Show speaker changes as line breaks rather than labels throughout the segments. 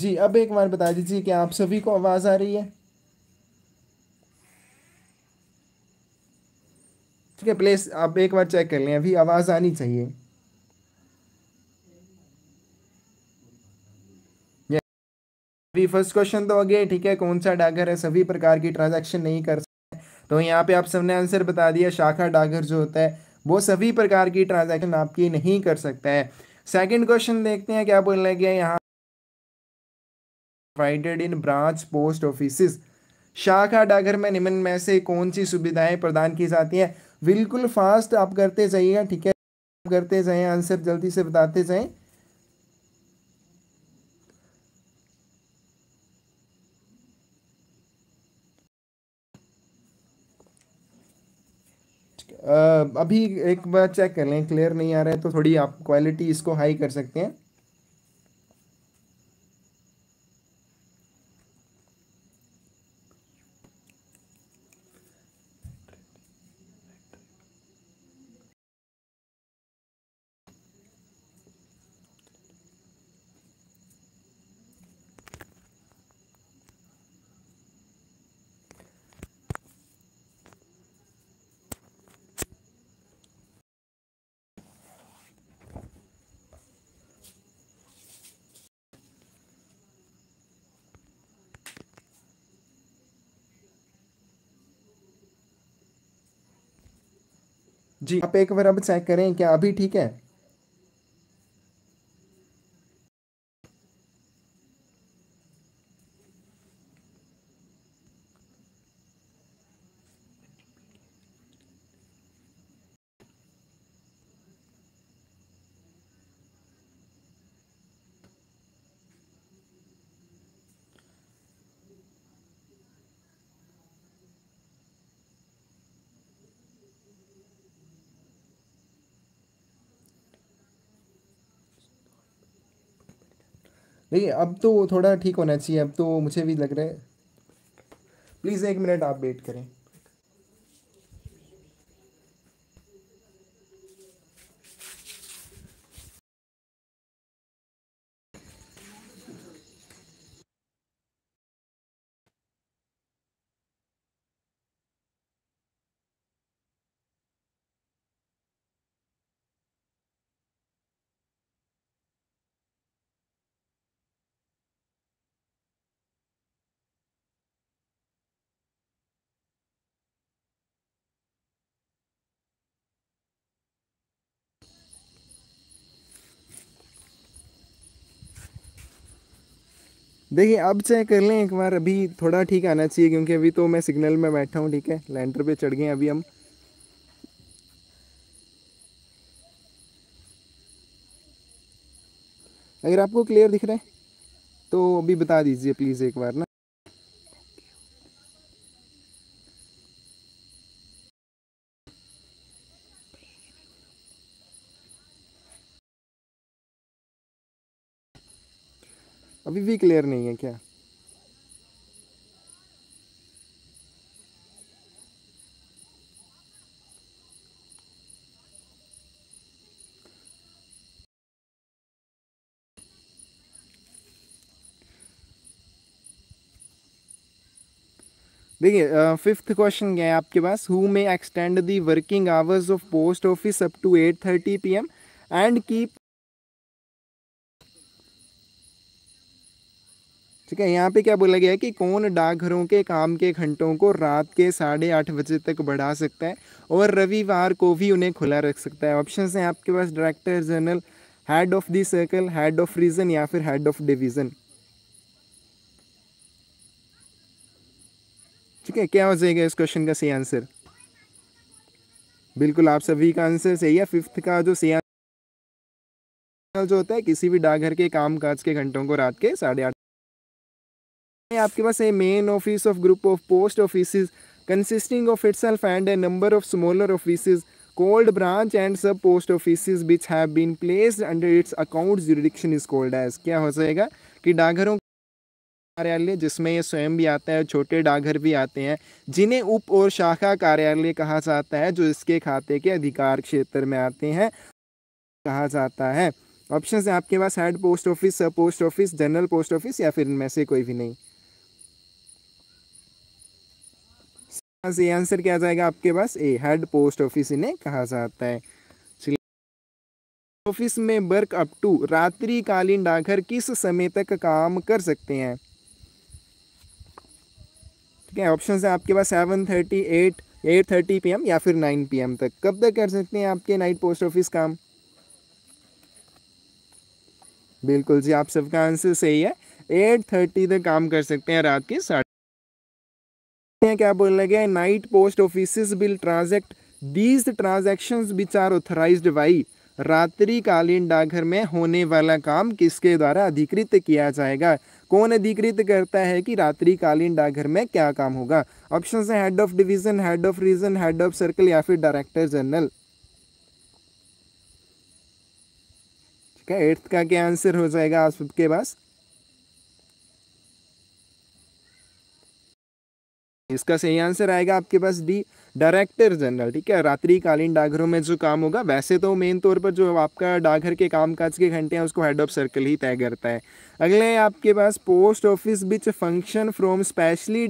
जी अब एक बार बता दीजिए कि आप सभी को आवाज़ आ रही है ठीक है प्लेस आप एक बार चेक कर लें अभी आवाज़ आनी चाहिए अभी फर्स्ट क्वेश्चन तो हो गया ठीक है कौन सा डागर है सभी प्रकार की ट्रांजैक्शन नहीं कर सकते तो यहाँ पे आप सबने आंसर बता दिया शाखा डागर जो होता है वो सभी प्रकार की ट्रांजैक्शन आपकी नहीं कर सकता है सेकंड क्वेश्चन देखते हैं क्या बोलने गया यहाँ provided in branch post office शाखा डाकघर में निम्न में से कौन सी सुविधाएं प्रदान की जाती हैं बिल्कुल फास्ट आप करते जाइए ठीक है करते जाएं आंसर जल्दी से बताते जाएं अभी एक बार चेक कर लें क्लियर नहीं आ रहा है तो थोड़ी आप क्वालिटी इसको हाई कर सकते हैं जी आप एक बार अब चेक करें क्या अभी ठीक है देखिए अब तो थोड़ा ठीक होना चाहिए अब तो मुझे भी लग रहा है प्लीज़ एक मिनट आप वेट करें देखिए अब चेक कर लें एक बार अभी थोड़ा ठीक आना चाहिए क्योंकि अभी तो मैं सिग्नल में बैठा हूँ ठीक है लैंडर पे चढ़ गए अभी हम अगर आपको क्लियर दिख रहा है तो अभी बता दीजिए प्लीज़ एक बार ना अभी भी क्लियर नहीं है क्या देखिए फिफ्थ क्वेश्चन क्या है आपके पास who may extend the working hours of post office up to eight thirty P M and keep ठीक है यहाँ पे क्या बोला गया है कि कौन डाकघरों के काम के घंटों को रात के साढ़े आठ बजे तक बढ़ा सकता है और रविवार को भी उन्हें खुला रख सकता है ऑप्शन हैं आपके पास director general head of the circle head of region या फिर हेड ऑफ डिवीज़न ठीक है क्या हो जाएगा इस क्वेश्चन का सही आंसर बिल्कुल आप सभी का आंसर सही है फिफ्थ का जो सही आंसर जो होता है किसी भी डाकघर के काम काज के घंटों को रात के साढ़े आठ आपके पास a main office of group of post office consisting of itself and a number of smaller office called branch and sub post office which have been placed under its account jurisdiction is called as क्या हो जाएगा कि डाकघरों कार्यालय जिसमें ये स्वयं भी आता है छोटे डाकघर भी आते हैं जिन्हें उप और शाखा कार्यालय कहा जाता है जो इसके खाते के अधिकार क्षेत्र में आते हैं कहा जाता है ऑप्शन है आपके पास head post office sub post office general post office या फिर इनमें से कोई भी नहीं यहाँ से आंसर क्या आ जाएगा आपके पास ए हेड पोस्ट ऑफिस इन्हें कहा जाता है ऑफिस में वर्क अप टू रात्रि कालीन डाकघर किस समय तक काम कर सकते हैं ठीक है ऑप्शन है आपके पास seven thirty eight eight thirty P या फिर नाइन पी तक कब तक कर सकते हैं आपके नाइट पोस्ट ऑफिस काम बिल्कुल जी आप सबका आंसर सही है एट थर्टी तक काम कर सकते हैं रात के साढ़े हैं क्या बोलने गया night post office will transact these transaction which are authorise by रात्रि कालीन डाकघर में होने वाला काम किसके द्वारा अधिकृत किया जाएगा कौन अधिकृत करता है कि रात्रि कालीन डाकघर में क्या काम होगा ऑप्शन है head of division head of region head of circle या फिर डायरेक्टर जनरल ठीक है एट्थ का क्या आंसर हो जाएगा आप सबके पास इसका सही आंसर आएगा आपके पास डी डायरेक्टर जनरल ठीक है रात्रिकालीन डाकघरों में जो काम होगा वैसे तो मेन तौर पर जो आपका डाकघर के कामकाज के घंटे हैं उसको हेड ऑफ सर्कल ही तय करता है अगले है आपके पास post office which function from specially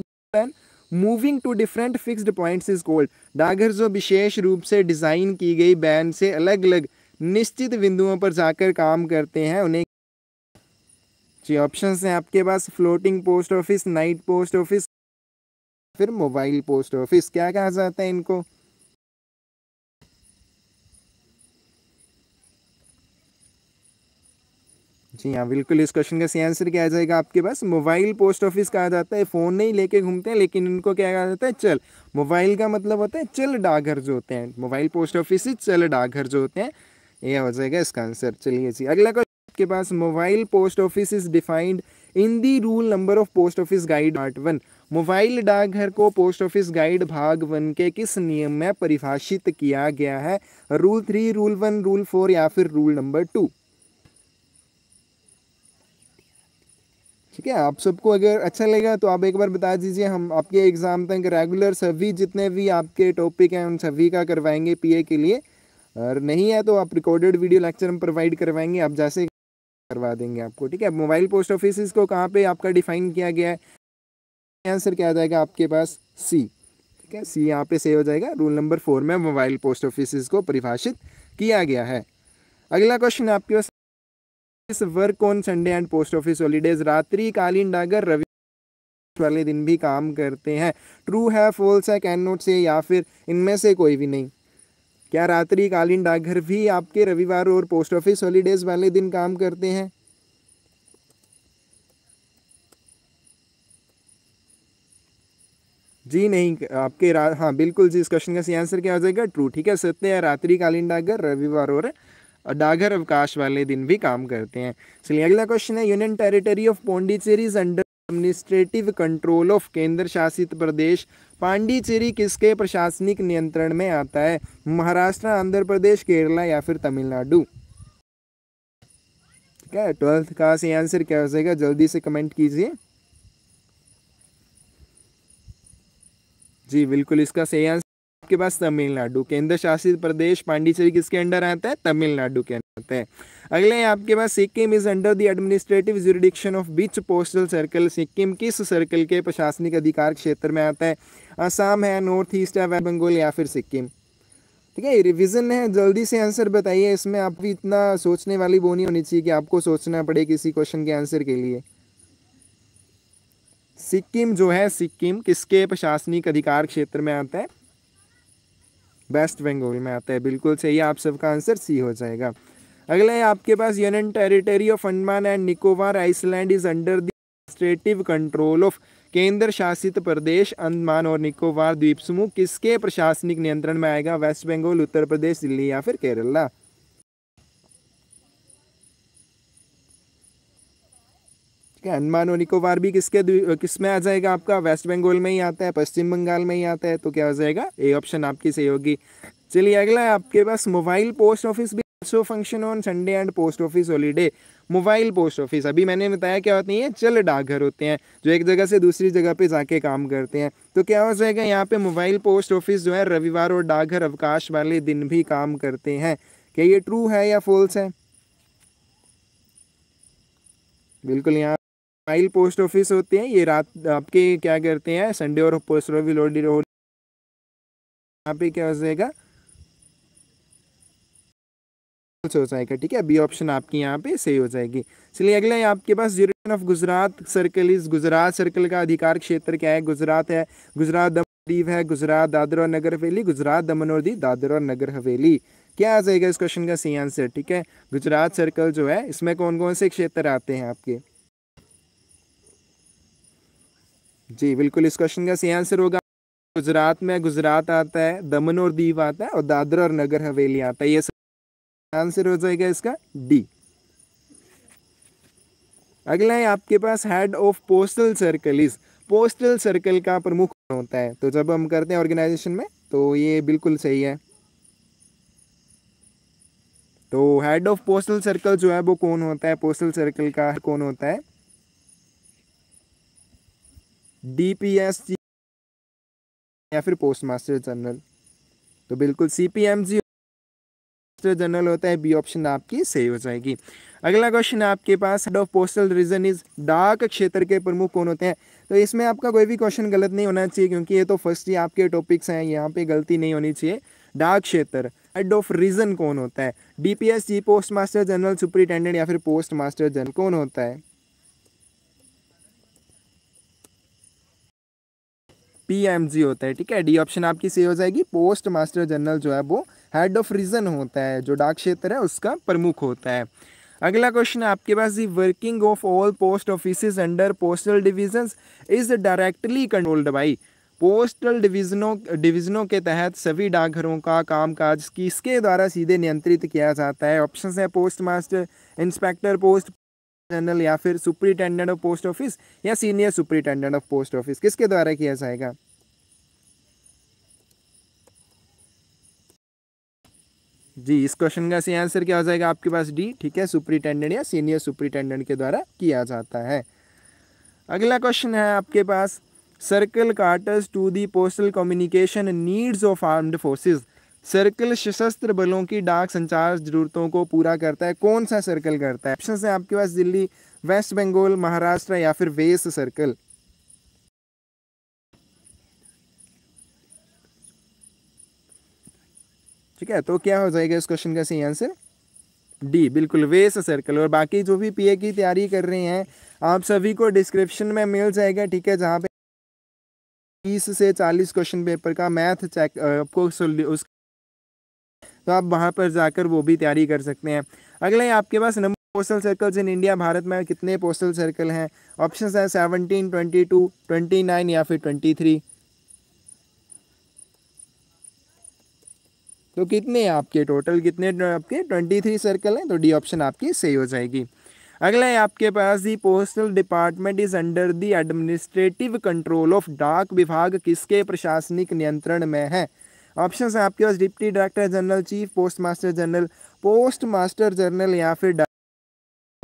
moving to different fixed points is called डाकघर जो विशेष रूप से डिज़ाइन की गई बैन से अलग अलग निश्चित बिंदुओं पर जाकर काम करते हैं उन्हें जी ऑप्शन हैं आपके पास floating post office night post office फिर मोबाइल पोस्ट ऑफिस क्या कहा जाता है इनको जी हाँ बिल्कुल इस क्वेश्चन का सही आंसर क्या आ जाएगा आपके पास मोबाइल पोस्ट ऑफिस कहा जाता है फ़ोन नहीं लेके घूमते हैं लेकिन इनको क्या कहा जाता है चल मोबाइल का मतलब होता है चल डाकघर जो होते हैं मोबाइल पोस्ट ऑफिस ही चल डाकघर जो होते हैं यह हो जाएगा इसका आंसर चलिए जी अगला क्वेश्चन आपके पास mobile post office is defined in the rule number of post office guide part one mobile डाकघर को पोस्ट ऑफिस गाइड भाग वन के किस नियम में परिभाषित किया गया है rule three rule one rule four या फिर रूल नंबर टू ठीक है आप सबको अगर अच्छा लगेगा तो आप एक बार बता दीजिए हम आपके एग्ज़ाम तक रेगुलर सभी जितने भी आपके टॉपिक हैं उन सभी का करवाएंगे पीए के लिए और नहीं है तो आप रिकॉर्डेड वीडियो लेक्चर हम प्रोवाइड करवाएंगे आप जैसे करवा देंगे आपको ठीक है मोबाइल पोस्ट ऑफिस को कहाँ पे आपका डिफाइन किया गया है आंसर क्या आ जाएगा आपके पास सी ठीक है सी यहाँ पे सही हो जाएगा रूल नंबर फोर में मोबाइल पोस्ट ऑफिस को परिभाषित किया गया है अगला क्वेश्चन आपके पास इस work on Sunday and post office holidays रात्रि कालीन डागर रवि वाले दिन भी काम करते हैं ट्रू है फॉल्स है कैन नोट से या फिर इनमें से कोई भी नहीं क्या रात्रि कालीन डाकघर भी आपके रविवार और पोस्ट ऑफिस हॉलीडेज वाले दिन काम करते हैं जी नहीं आपके हाँ बिल्कुल जी इस क्वेश्चन का सही आंसर क्या हो जाएगा ट्रू ठीक है सत्य है रात्रिकालीन डाकघर रविवार और डाघर अवकाश वाले दिन भी काम करते हैं चलिए अगला क्वेश्चन है union territory of Pondicherry is under administrative control of केंद्र शासित प्रदेश पांडिचेरी किसके प्रशासनिक नियंत्रण में आता है महाराष्ट्र आंध्र प्रदेश केरला या फिर तमिलनाडु ठीक है ट्वेल्थ का सही आंसर क्या हो जाएगा जल्दी से कमेंट कीजिए जी बिल्कुल इसका सही आंसर आपके पास तमिलनाडु केंद्र शासित प्रदेश पांडिचेरी किसके अंडर आता है तमिलनाडु के अंदर आता है अगले आपके पास Sikkim is under the administrative jurisdiction of which postal circle Sikkim किस सर्कल के प्रशासनिक अधिकार क्षेत्र में आता है आसाम है नॉर्थ ईस्ट है वेस्ट बंगाल या फिर सिक्किम ठीक है रिविजन है जल्दी से आंसर बताइए इसमें आप भी इतना सोचने वाली बोनी होनी चाहिए कि आपको सोचना पड़े किसी क्वेश्चन के आंसर के लिए सिक्किम जो है सिक्किम किसके प्रशासनिक अधिकार क्षेत्र में आता है वेस्ट बंगाल में आता है बिल्कुल सही आप सबका आंसर सी हो जाएगा अगला है आपके पास union territory of Andaman and Nicobar island is under administrative control of केंद्र शासित प्रदेश अंडमान और निकोबार द्वीप समूह किसके प्रशासनिक नियंत्रण में आएगा वेस्ट बंगाल उत्तर प्रदेश दिल्ली या फिर केरला ठीक है अंडमान और निकोबार भी किसके किस में आ जाएगा आपका वेस्ट बंगाल में ही आता है पश्चिम बंगाल में ही आता है तो क्या हो जाएगा ए ऑप्शन आपकी सही होगी चलिए अगला है आपके पास मोबाइल पोस्ट ऑफिस भी so function on Sunday and post office holiday mobile post office अभी मैंने बताया क्या होती है चल डाकघर होते हैं जो एक जगह से दूसरी जगह पे जाके काम करते हैं तो क्या हो जाएगा यहाँ पे मोबाइल पोस्ट ऑफिस जो है रविवार और डाकघर अवकाश वाले दिन भी काम करते हैं क्या ये ट्रू है या फॉल्स है बिल्कुल यहाँ माइल पोस्ट ऑफिस होते हैं ये रात आपके क्या करते हैं संडे और पोस्ट ऑफिस रोड यहाँ पे क्या हो जाएगा हो जाएगा ठीक है बी ऑप्शन आपकी यहाँ पे सही हो जाएगी चलिए अगला है आपके पास duration of Gujarat circle is Gujarat circle का अधिकार क्षेत्र क्या है गुजरात है गुजरात दीव है गुजरात दादर और नगर हवेली गुजरात दमन और दीव दादर और नगर हवेली क्या आ जाएगा इस क्वेश्चन का सही आंसर ठीक है गुजरात सर्कल जो है इसमें कौन कौन से क्षेत्र आते हैं आपके जी बिल्कुल इस क्वेश्चन का सही आंसर होगा गुजरात में गुजरात आता है दमन और दीव आता है और दादरा और नगर हवेली आता है ये आंसर हो जाएगा इसका डी अगला है आपके पास head of postal circle is postal circle का प्रमुख होता है तो जब हम करते हैं ऑर्गेनाइजेशन में तो ये बिल्कुल सही है तो हेड ऑफ पोस्टल सर्कल जो है वो कौन होता है पोस्टल सर्कल का कौन होता है डीपीएस या फिर पोस्ट मास्टर जनरल तो बिल्कुल C P M G general होता है बी ऑप्शन आपकी सही हो जाएगी अगला क्वेश्चन आपके पास head of postal region is डाक क्षेत्र के प्रमुख कौन होते हैं तो इसमें आपका कोई भी क्वेश्चन गलत नहीं होना चाहिए क्योंकि ये तो फर्स्ट ही आपके टॉपिक्स हैं यहाँ पे गलती नहीं होनी चाहिए डाक क्षेत्र हेड ऑफ रीजन कौन होता है S G post master general superintendent या फिर पोस्ट मास्टर जनरल कौन होता है पीएमजी होता है ठीक है डी ऑप्शन आपकी सही हो जाएगी पोस्ट मास्टर जनरल जो है वो हेड ऑफ रीजन होता है जो डाक क्षेत्र है उसका प्रमुख होता है अगला क्वेश्चन आपके पास the working of all post office under postal division is directly controlled by postal डिविजनों डिविजनों के तहत सभी डाकघरों का कामकाज किसके द्वारा सीधे नियंत्रित किया जाता है ऑप्शन है post master inspector post general या फिर सुपरिटेंडेंट ऑफ पोस्ट ऑफिस या senior superintendent of post office किसके द्वारा किया जाएगा जी इस क्वेश्चन का सही आंसर क्या हो जाएगा आपके पास डी ठीक है सुपरिटेंडेंट या सीनियर सुपरिटेंडेंट के द्वारा किया जाता है अगला क्वेश्चन है आपके पास circle caters to the postal communication needs of armed forces circle सशस्त्र बलों की डाक संचार जरूरतों को पूरा करता है कौन सा सर्कल करता है ऑप्शन है आपके पास दिल्ली वेस्ट बंगाल महाराष्ट्र या फिर वेस सर्कल ठीक है तो क्या हो जाएगा इस क्वेश्चन का सही आंसर डी बिल्कुल वेस सर्कल और बाकी जो भी पीए की तैयारी कर रहे हैं आप सभी को डिस्क्रिप्शन में मिल जाएगा ठीक है जहां पे तीस से चालीस क्वेश्चन पेपर का मैथ चेक आपको उस तो आप वहाँ पर जाकर वो भी तैयारी कर सकते हैं अगले आपके पास number postal circles in India Bharat में कितने पोस्टल सर्कल हैं ऑप्शन हैं seventeen twenty two twenty nine या फिर ट्वेंटी थ्री तो कितने आपके टोटल कितने आपके ट्वेंटी थ्री सर्कल हैं तो डी ऑप्शन आपकी सही हो जाएगी अगला है आपके पास the postal department is under the administrative control of डाक विभाग किसके प्रशासनिक नियंत्रण में है ऑप्शन है आपके पास deputy director general chief post master general post master general या फिर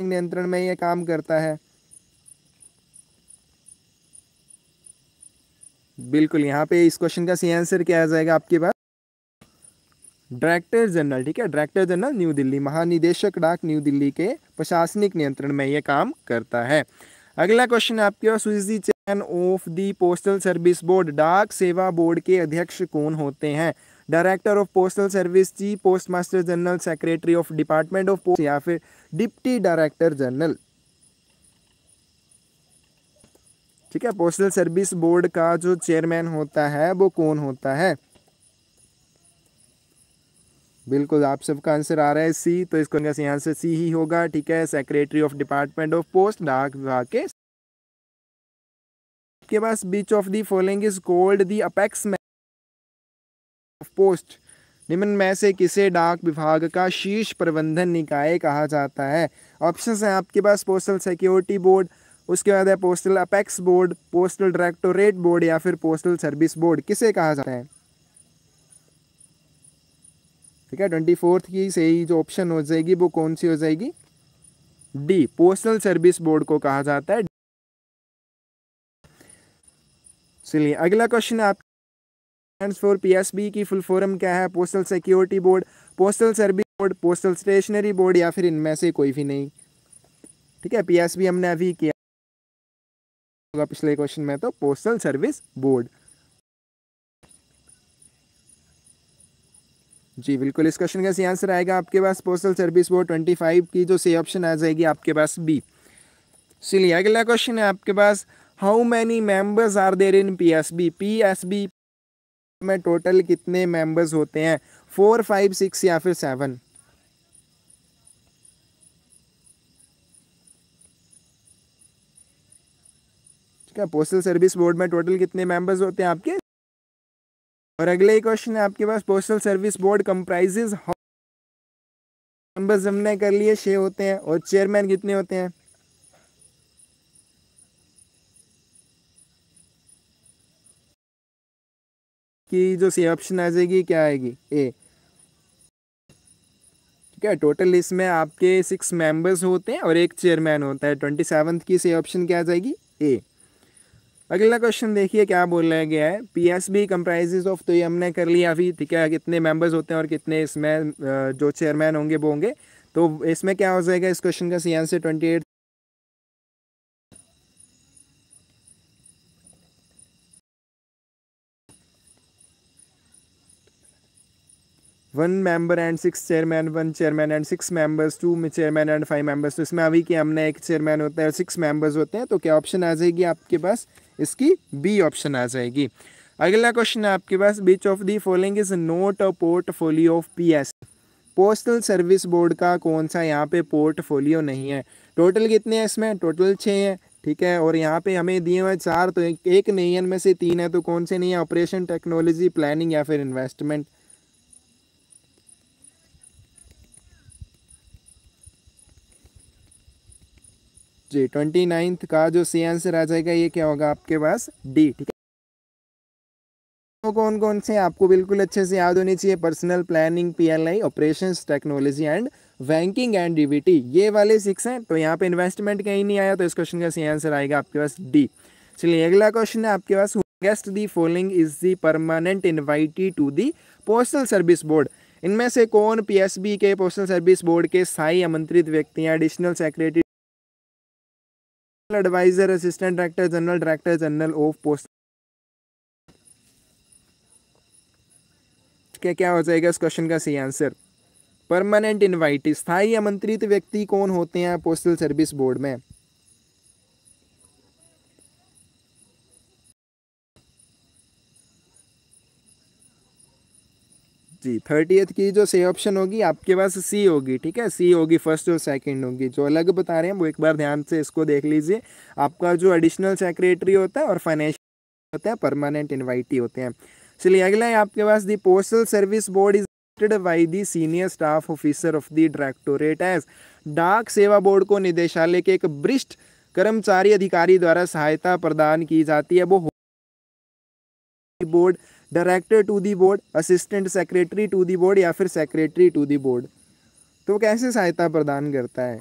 नियंत्रण में यह काम करता है बिल्कुल यहाँ पे इस क्वेश्चन का सही आंसर क्या आ जाएगा आपके पास डायरेक्टर जनरल ठीक है डायरेक्टर जनरल न्यू दिल्ली महानिदेशक डाक न्यू दिल्ली के प्रशासनिक नियंत्रण में यह काम करता है अगला क्वेश्चन आपके पास सुजी of the postal service board डाक सेवा बोर्ड के अध्यक्ष कौन होते हैं director of postal service chief post master general secretary of department of post या फिर डिप्टी डायरेक्टर जनरल ठीक है पोस्टल सर्विस बोर्ड का जो चेयरमैन होता है वो कौन होता है बिल्कुल आप सबका आंसर आ रहा है सी तो इसको यहाँ से सी ही होगा ठीक है secretary of department of post डाक विभाग के आपके पास which of the following is called the apex of post निम्न में से किसे डाक विभाग का शीर्ष प्रबंधन निकाय कहा जाता है ऑप्शन हैं आपके पास पोस्टल सिक्योरिटी बोर्ड उसके बाद है postal apex board postal directorate board या फिर पोस्टल सर्विस बोर्ड किसे कहा जाता है ठीक है ट्वेंटी फोर्थ की सही जो ऑप्शन हो जाएगी वो कौन सी हो जाएगी डी पोस्टल सर्विस बोर्ड को कहा जाता है चलिए अगला क्वेश्चन आप फॉर पीएसबी की फुल फॉर्म क्या है postal security board postal service board postal stationery board या फिर इनमें से कोई भी नहीं ठीक है पी हमने अभी किया होगा पिछले क्वेश्चन में तो पोस्टल सर्विस बोर्ड जी बिल्कुल इस क्वेश्चन का सही आंसर आएगा आपके पास postal service board twenty five की जो सही ऑप्शन आ जाएगी आपके पास बी इसलिए अगला क्वेश्चन है आपके पास how many members are there in P P S B S B में टोटल कितने मेंबर्स होते हैं फोर फाइव सिक्स या फिर सेवन ठीक है पोस्टल सर्विस बोर्ड में टोटल कितने मेंबर्स होते हैं आपके और अगले ही क्वेश्चन है आपके पास postal service board comprises members हमने कर लिए छः होते हैं और चेयरमैन कितने होते हैं की जो सी ऑप्शन आ जाएगी क्या आएगी ए ठीक है टोटल इसमें आपके सिक्स मेंबर्स होते हैं और एक चेयरमैन होता है ट्वेंटी सेवन्थ की सी ऑप्शन क्या आ जाएगी ए अगला क्वेश्चन देखिए क्या बोला गया है P S B comprises of तो ये हमने कर लिया अभी ठीक है कितने मेंबर्स होते हैं और कितने इसमें जो चेयरमैन होंगे वो होंगे तो इसमें क्या हो जाएगा इस क्वेश्चन का C answer twenty eight one member and six chairman one chairman and six members two chairman and five members तो इसमें अभी कि हमने एक चेयरमैन होता है सिक्स मेंबर्स होते हैं तो क्या ऑप्शन आ जाएगी आपके पास इसकी बी ऑप्शन आ जाएगी अगला क्वेश्चन है आपके पास which of the following is not a portfolio of P S postal service board का कौन सा यहाँ पे पोर्टफोलियो नहीं है टोटल कितने हैं इसमें टोटल छः हैं ठीक है और यहाँ पे हमें दिए हुए चार तो एक नहीं है इनमें से तीन है तो कौन से नहीं है ऑपरेशन टेक्नोलॉजी प्लानिंग या फिर इन्वेस्टमेंट जी ट्वेंटी नाइन्थ का जो सी आंसर आ जाएगा ये क्या होगा आपके पास डी ठीक है वो तो कौन कौन से आपको बिल्कुल अच्छे से याद होनी चाहिए personal planning PLI operations technology and banking and DBT ये वाले सिक्स हैं तो यहाँ पे इन्वेस्टमेंट कहीं नहीं आया तो इस क्वेश्चन का सी आंसर आएगा आपके पास डी चलिए अगला क्वेश्चन है आपके पास guest the following is the permanent invitee to the postal service board इनमें से कौन पीएसबी के पोस्टल सर्विस बोर्ड के स्थायी आमंत्रित व्यक्ति हैं additional secretary advisor assistant director general director general of post क्या क्या हो जाएगा इस क्वेश्चन का सही आंसर परमानेंट इन्वाइटी स्थायी आमंत्रित व्यक्ति कौन होते हैं पोस्टल सर्विस बोर्ड में जी थर्टीएथ की जो सही ऑप्शन होगी आपके पास सी होगी ठीक है सी होगी फर्स्ट और सेकंड होगी जो अलग बता रहे हैं वो एक बार ध्यान से इसको देख लीजिए आपका जो एडिशनल सेक्रेटरी होता है और फाइनेंशियल होता है परमानेंट इन्वाइटी होते हैं चलिए अगला है आपके पास the postal service board is by the senior staff officer of the directorate as डाक सेवा बोर्ड को निदेशालय के एक वरिष्ठ कर्मचारी अधिकारी द्वारा सहायता प्रदान की जाती है वो board director to the board assistant secretary to the board या फिर सेक्रेटरी टू दी बोर्ड तो कैसे सहायता प्रदान करता है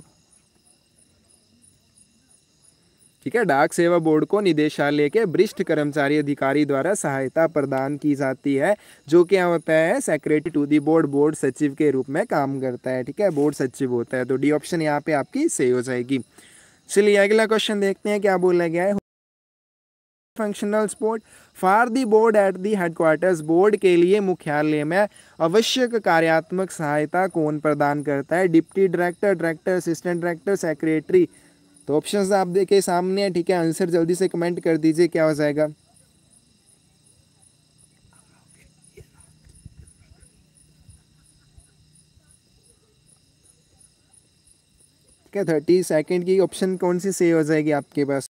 ठीक है डाक सेवा बोर्ड को निदेशालय के वरिष्ठ कर्मचारी अधिकारी द्वारा सहायता प्रदान की जाती है जो क्या होता है secretary to the board board सचिव के रूप में काम करता है ठीक है बोर्ड सचिव होता है तो डी ऑप्शन यहाँ पे आपकी सही हो जाएगी चलिए अगला क्वेश्चन देखते हैं क्या बोला गया है functional support for the board at the headquarters board के लिए मुख्यालय में आवश्यक कार्यात्मक सहायता कौन प्रदान करता है deputy director director assistant director secretary तो ऑप्शन आप देखे सामने है ठीक है आंसर जल्दी से कमेंट कर दीजिए क्या हो जाएगा ठीक है थर्टी सेकेंड की ऑप्शन कौन सी सही हो जाएगी आपके पास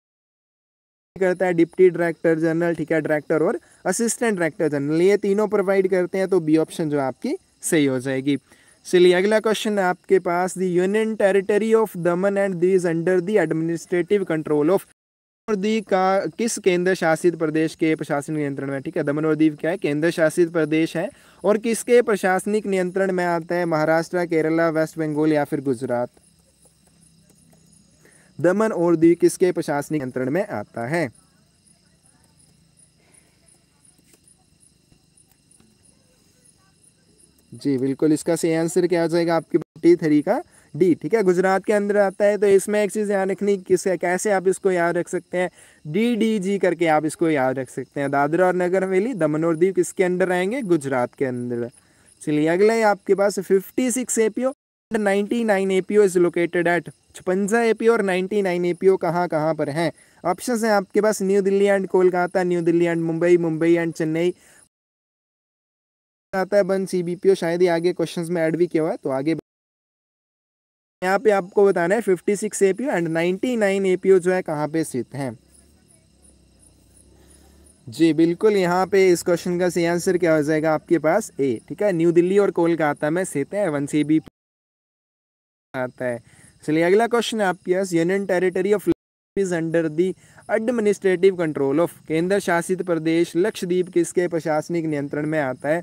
करता है डिप्टी डायरेक्टर जनरल ठीक है डायरेक्टर और असिस्टेंट डायरेक्टर जनरल ये तीनों प्रोवाइड करते हैं तो बी ऑप्शन जो आपकी सही हो जाएगी चलिए अगला क्वेश्चन आपके पास the union territory of Daman and the is under the administrative control of और दी का किस केंद्र शासित प्रदेश के प्रशासनिक नियंत्रण में ठीक है दमन और दीप क्या है केंद्र शासित प्रदेश है और किसके प्रशासनिक नियंत्रण में आता है महाराष्ट्र केरला वेस्ट बंगाल या फिर गुजरात दमन और दीव किसके प्रशासनिक नियंत्रण में आता है जी बिल्कुल इसका सही आंसर क्या हो जाएगा आपकी टी थ्री का डी ठीक है गुजरात के अंदर आता है तो इसमें एक चीज़ याद रखनी किस कैसे आप इसको याद रख सकते हैं डी डी जी करके आप इसको याद रख सकते हैं दादरा और नगर हवेली दमन और दीव किसके अंदर आएंगे गुजरात के अंदर चलिए अगला है आपके पास fifty six APO 99 APO is located at छपंजा एपीओ और 99 एपीओ कहाँ कहाँ पर हैं ऑप्शंस हैं आपके पास New Delhi and Kolkata New Delhi and Mumbai Mumbai and Chennai आता है बन सी शायद ही आगे क्वेश्चंस में ऐड भी किया हुआ है तो आगे यहाँ पे आपको बताना है 56 six A P and 99 A P जो है कहाँ पे स्थित हैं जी बिल्कुल यहाँ पे इस क्वेश्चन का सही आंसर क्या हो जाएगा आपके पास ए ठीक है न्यू दिल्ली और कोलकाता में स्थित है वन सी बी आता है चलिए अगला क्वेश्चन है आपके पास union territory of is under the administrative control of केंद्र शासित प्रदेश लक्षद्वीप किसके प्रशासनिक नियंत्रण में आता है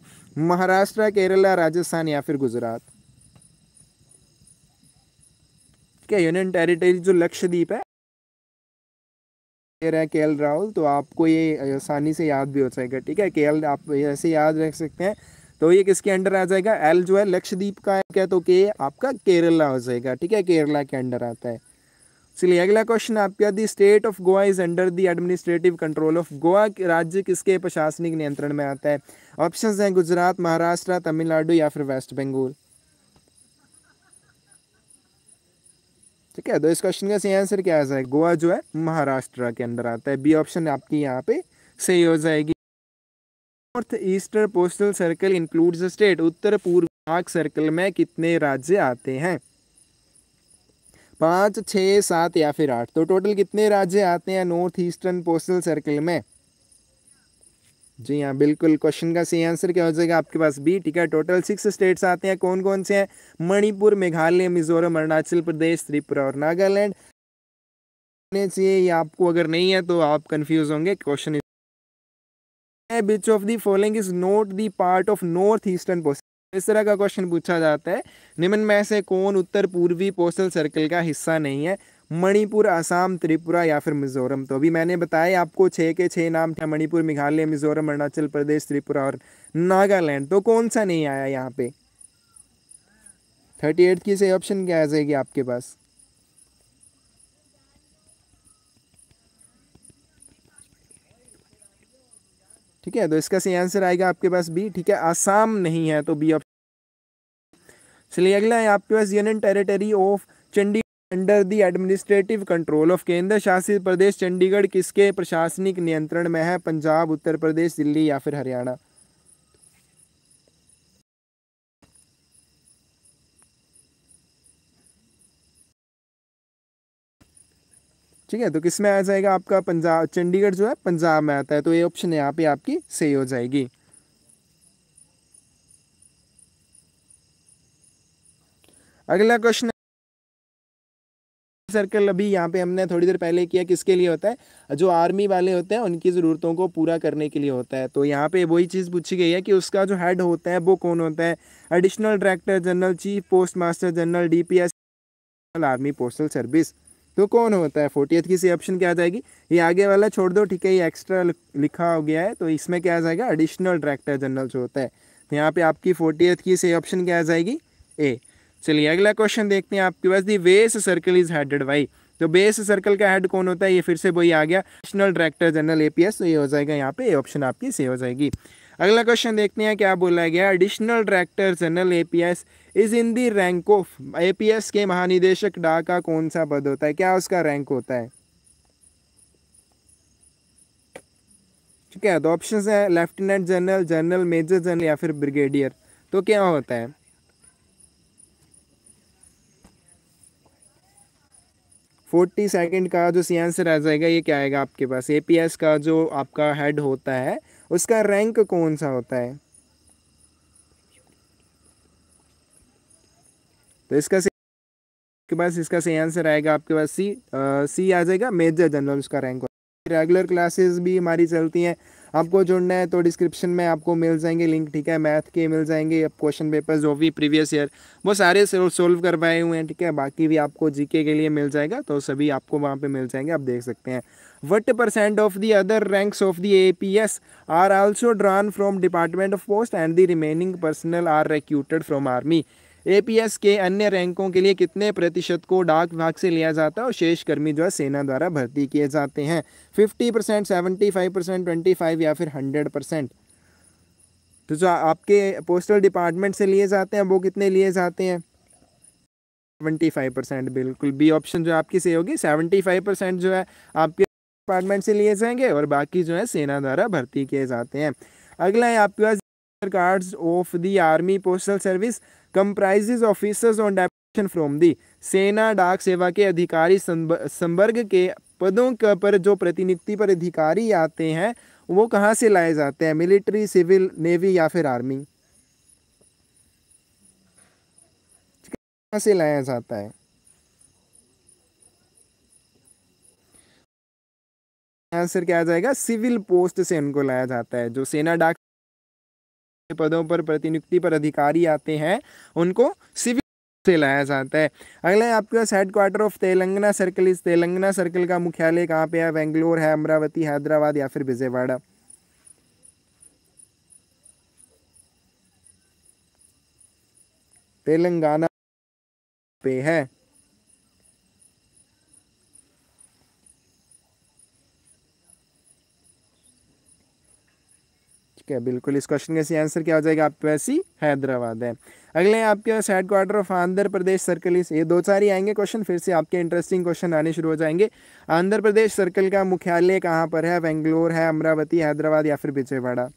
महाराष्ट्र केरला राजस्थान या फिर गुजरात ठीक है यूनियन टेरिटरी जो लक्षद्वीप है रहा है के एल राहुल तो आपको ये आसानी से याद भी हो जाएगा ठीक है के आप ऐसे याद रख सकते हैं तो ये किसके अंडर आ जाएगा एल जो है लक्षद्वीप का है तो के आपका केरला हो जाएगा ठीक है केरला के अंडर आता है चलिए अगला क्वेश्चन आपका the state of Goa is under the administrative control of Goa राज्य किसके प्रशासनिक नियंत्रण में आता है ऑप्शन हैं गुजरात महाराष्ट्र तमिलनाडु या फिर वेस्ट बंगाल ठीक है तो इस क्वेश्चन का सही आंसर क्या आ जाएगा गोवा जो है महाराष्ट्र के अंदर आता है बी ऑप्शन आपकी यहाँ पे सही हो जाएगी north eastern postal circle includes state उत्तर पूर्व भाग सर्कल में कितने राज्य आते हैं पाँच छः सात या फिर आठ तो टोटल कितने राज्य आते हैं नॉर्थ ईस्टर्न पोस्टल सर्कल में जी हाँ बिल्कुल क्वेश्चन का सही आंसर क्या हो जाएगा आपके पास बी ठीक है टोटल सिक्स स्टेट्स आते हैं कौन कौन से हैं मणिपुर मेघालय मिजोरम अरुणाचल प्रदेश त्रिपुरा और नागालैंड चाहिए ये आपको अगर नहीं है तो आप कंफ्यूज होंगे question which of the following is not the part of north eastern postal इस तरह का क्वेश्चन पूछा जाता है निम्न में से कौन उत्तर पूर्वी पोस्टल सर्कल का हिस्सा नहीं है मणिपुर असम त्रिपुरा या फिर मिजोरम तो अभी मैंने बताया आपको छः के छः नाम थे मणिपुर मेघालय मिजोरम अरुणाचल प्रदेश त्रिपुरा और नागालैंड तो कौन सा नहीं आया यहाँ पे थर्टी एट की से ऑप्शन क्या आ जाएगी आपके पास ठीक है तो इसका सही आंसर आएगा आपके पास बी ठीक है आसाम नहीं है तो बी ऑप्शन चलिए अगला है आपके पास union territory of Chandigarh under the administrative control of केंद्र शासित प्रदेश चंडीगढ़ किसके प्रशासनिक नियंत्रण में है पंजाब उत्तर प्रदेश दिल्ली या फिर हरियाणा ठीक है तो किस में आ जाएगा आपका पंजाब चंडीगढ़ जो है पंजाब में आता है तो ये ऑप्शन यहाँ पे आपकी सही हो जाएगी अगला क्वेश्चन सर्कल अभी यहाँ पे हमने थोड़ी देर पहले किया किसके लिए होता है जो आर्मी वाले होते हैं उनकी ज़रूरतों को पूरा करने के लिए होता है तो यहाँ पे वही चीज़ पूछी गई है कि उसका जो हेड होता है वो कौन होता है additional director general chief post master general DPS army postal service तो कौन होता है फोर्टी की सी ऑप्शन क्या आ जाएगी ये आगे वाला छोड़ दो ठीक है ये एक्स्ट्रा लिखा हो गया है तो इसमें क्या आ जाएगा एडिशनल डायरेक्टर जनरल जो होता है तो यहाँ पे आपकी फोर्टी की सी ऑप्शन क्या आ जाएगी ए चलिए अगला क्वेश्चन देखते हैं आपके पास the base circle is headed by तो बेस सर्कल का हेड कौन होता है ये फिर से वही आ गया नेशनल डायरेक्टर जनरल एपीएस तो ये हो जाएगा यहाँ पे ऑप्शन आपकी सही हो जाएगी अगला क्वेश्चन देखते हैं क्या बोला गया additional director general APS is in the rank of APS के महानिदेशक डा का कौन सा पद होता है क्या उसका रैंक होता है ठीक है तो ऑप्शन है lieutenant general general major general या फिर ब्रिगेडियर तो क्या होता है फोर्टी सेकेंड का जो सी आंसर आ जाएगा ये क्या आएगा आपके पास एपीएस का जो आपका हेड होता है उसका रैंक कौन सा होता है तो इसका आपके पास इसका सही आंसर आएगा आपके पास सी आ, सी आ जाएगा मेजर जनरल उसका रैंक रेगुलर क्लासेस भी हमारी चलती हैं आपको जुड़ना है तो डिस्क्रिप्शन में आपको मिल जाएंगे लिंक ठीक है मैथ के मिल जाएंगे अब क्वेश्चन पेपर जो भी प्रीवियस ईयर वो सारे सोल्व करवाए हुए हैं ठीक है बाकी भी आपको जीके के लिए मिल जाएगा तो सभी आपको वहाँ पर मिल जाएंगे आप देख सकते हैं of the other ranks of the A P S are also drawn from department of post and the remaining personnel are recruited from army APS के अन्य रैंकों के लिए कितने प्रतिशत को डाक विभाग से लिया जाता है और शेष कर्मी जो है सेना द्वारा भर्ती किए जाते हैं fifty percent seventy five percent twenty five या फिर हंड्रेड परसेंट तो जो आपके पोस्टल डिपार्टमेंट से लिए जाते हैं वो कितने लिए जाते हैं सेवेंटी फाइव परसेंट बिल्कुल बी ऑप्शन जो आपकी सही होगी सेवेंटी फाइव परसेंट जो है आपके डिपार्टमेंट से लिए जाएंगे और बाकी जो है सेना द्वारा भर्ती किए जाते हैं अगला है आपके पास cadres of the army postal service comprise officers on deputation from the सेना डाक सेवा के अधिकारी संवर्ग के पदों के पर जो प्रतिनियुक्ति पर अधिकारी आते हैं वो कहाँ से लाए जाते हैं मिलिट्री सिविल नेवी या फिर आर्मी कहाँ से लाया जाता है आंसर क्या आ जाएगा सिविल पोस्ट से उनको लाया जाता है जो सेना डाक पदों पर प्रतिनियुक्ति पर अधिकारी आते हैं उनको सिविल से लाया जाता है अगला है आपके पास headquarter of Telangana circle is Telangana circle का मुख्यालय कहाँ पे है बेंगलोर है अमरावती हैदराबाद या फिर विजयवाड़ा तेलंगाना पे है ओके बिल्कुल इस क्वेश्चन का सी आंसर क्या हो जाएगा आपके पास ही हैदराबाद है अगले हैं आपके पास headquarter of Andhra Pradesh circle is ये दो चार ही आएंगे क्वेश्चन फिर से आपके इंटरेस्टिंग क्वेश्चन आने शुरू हो जाएंगे आंध्र प्रदेश सर्कल का मुख्यालय कहाँ पर है बेंगलोर है अमरावती हैदराबाद या फिर विजयवाड़ा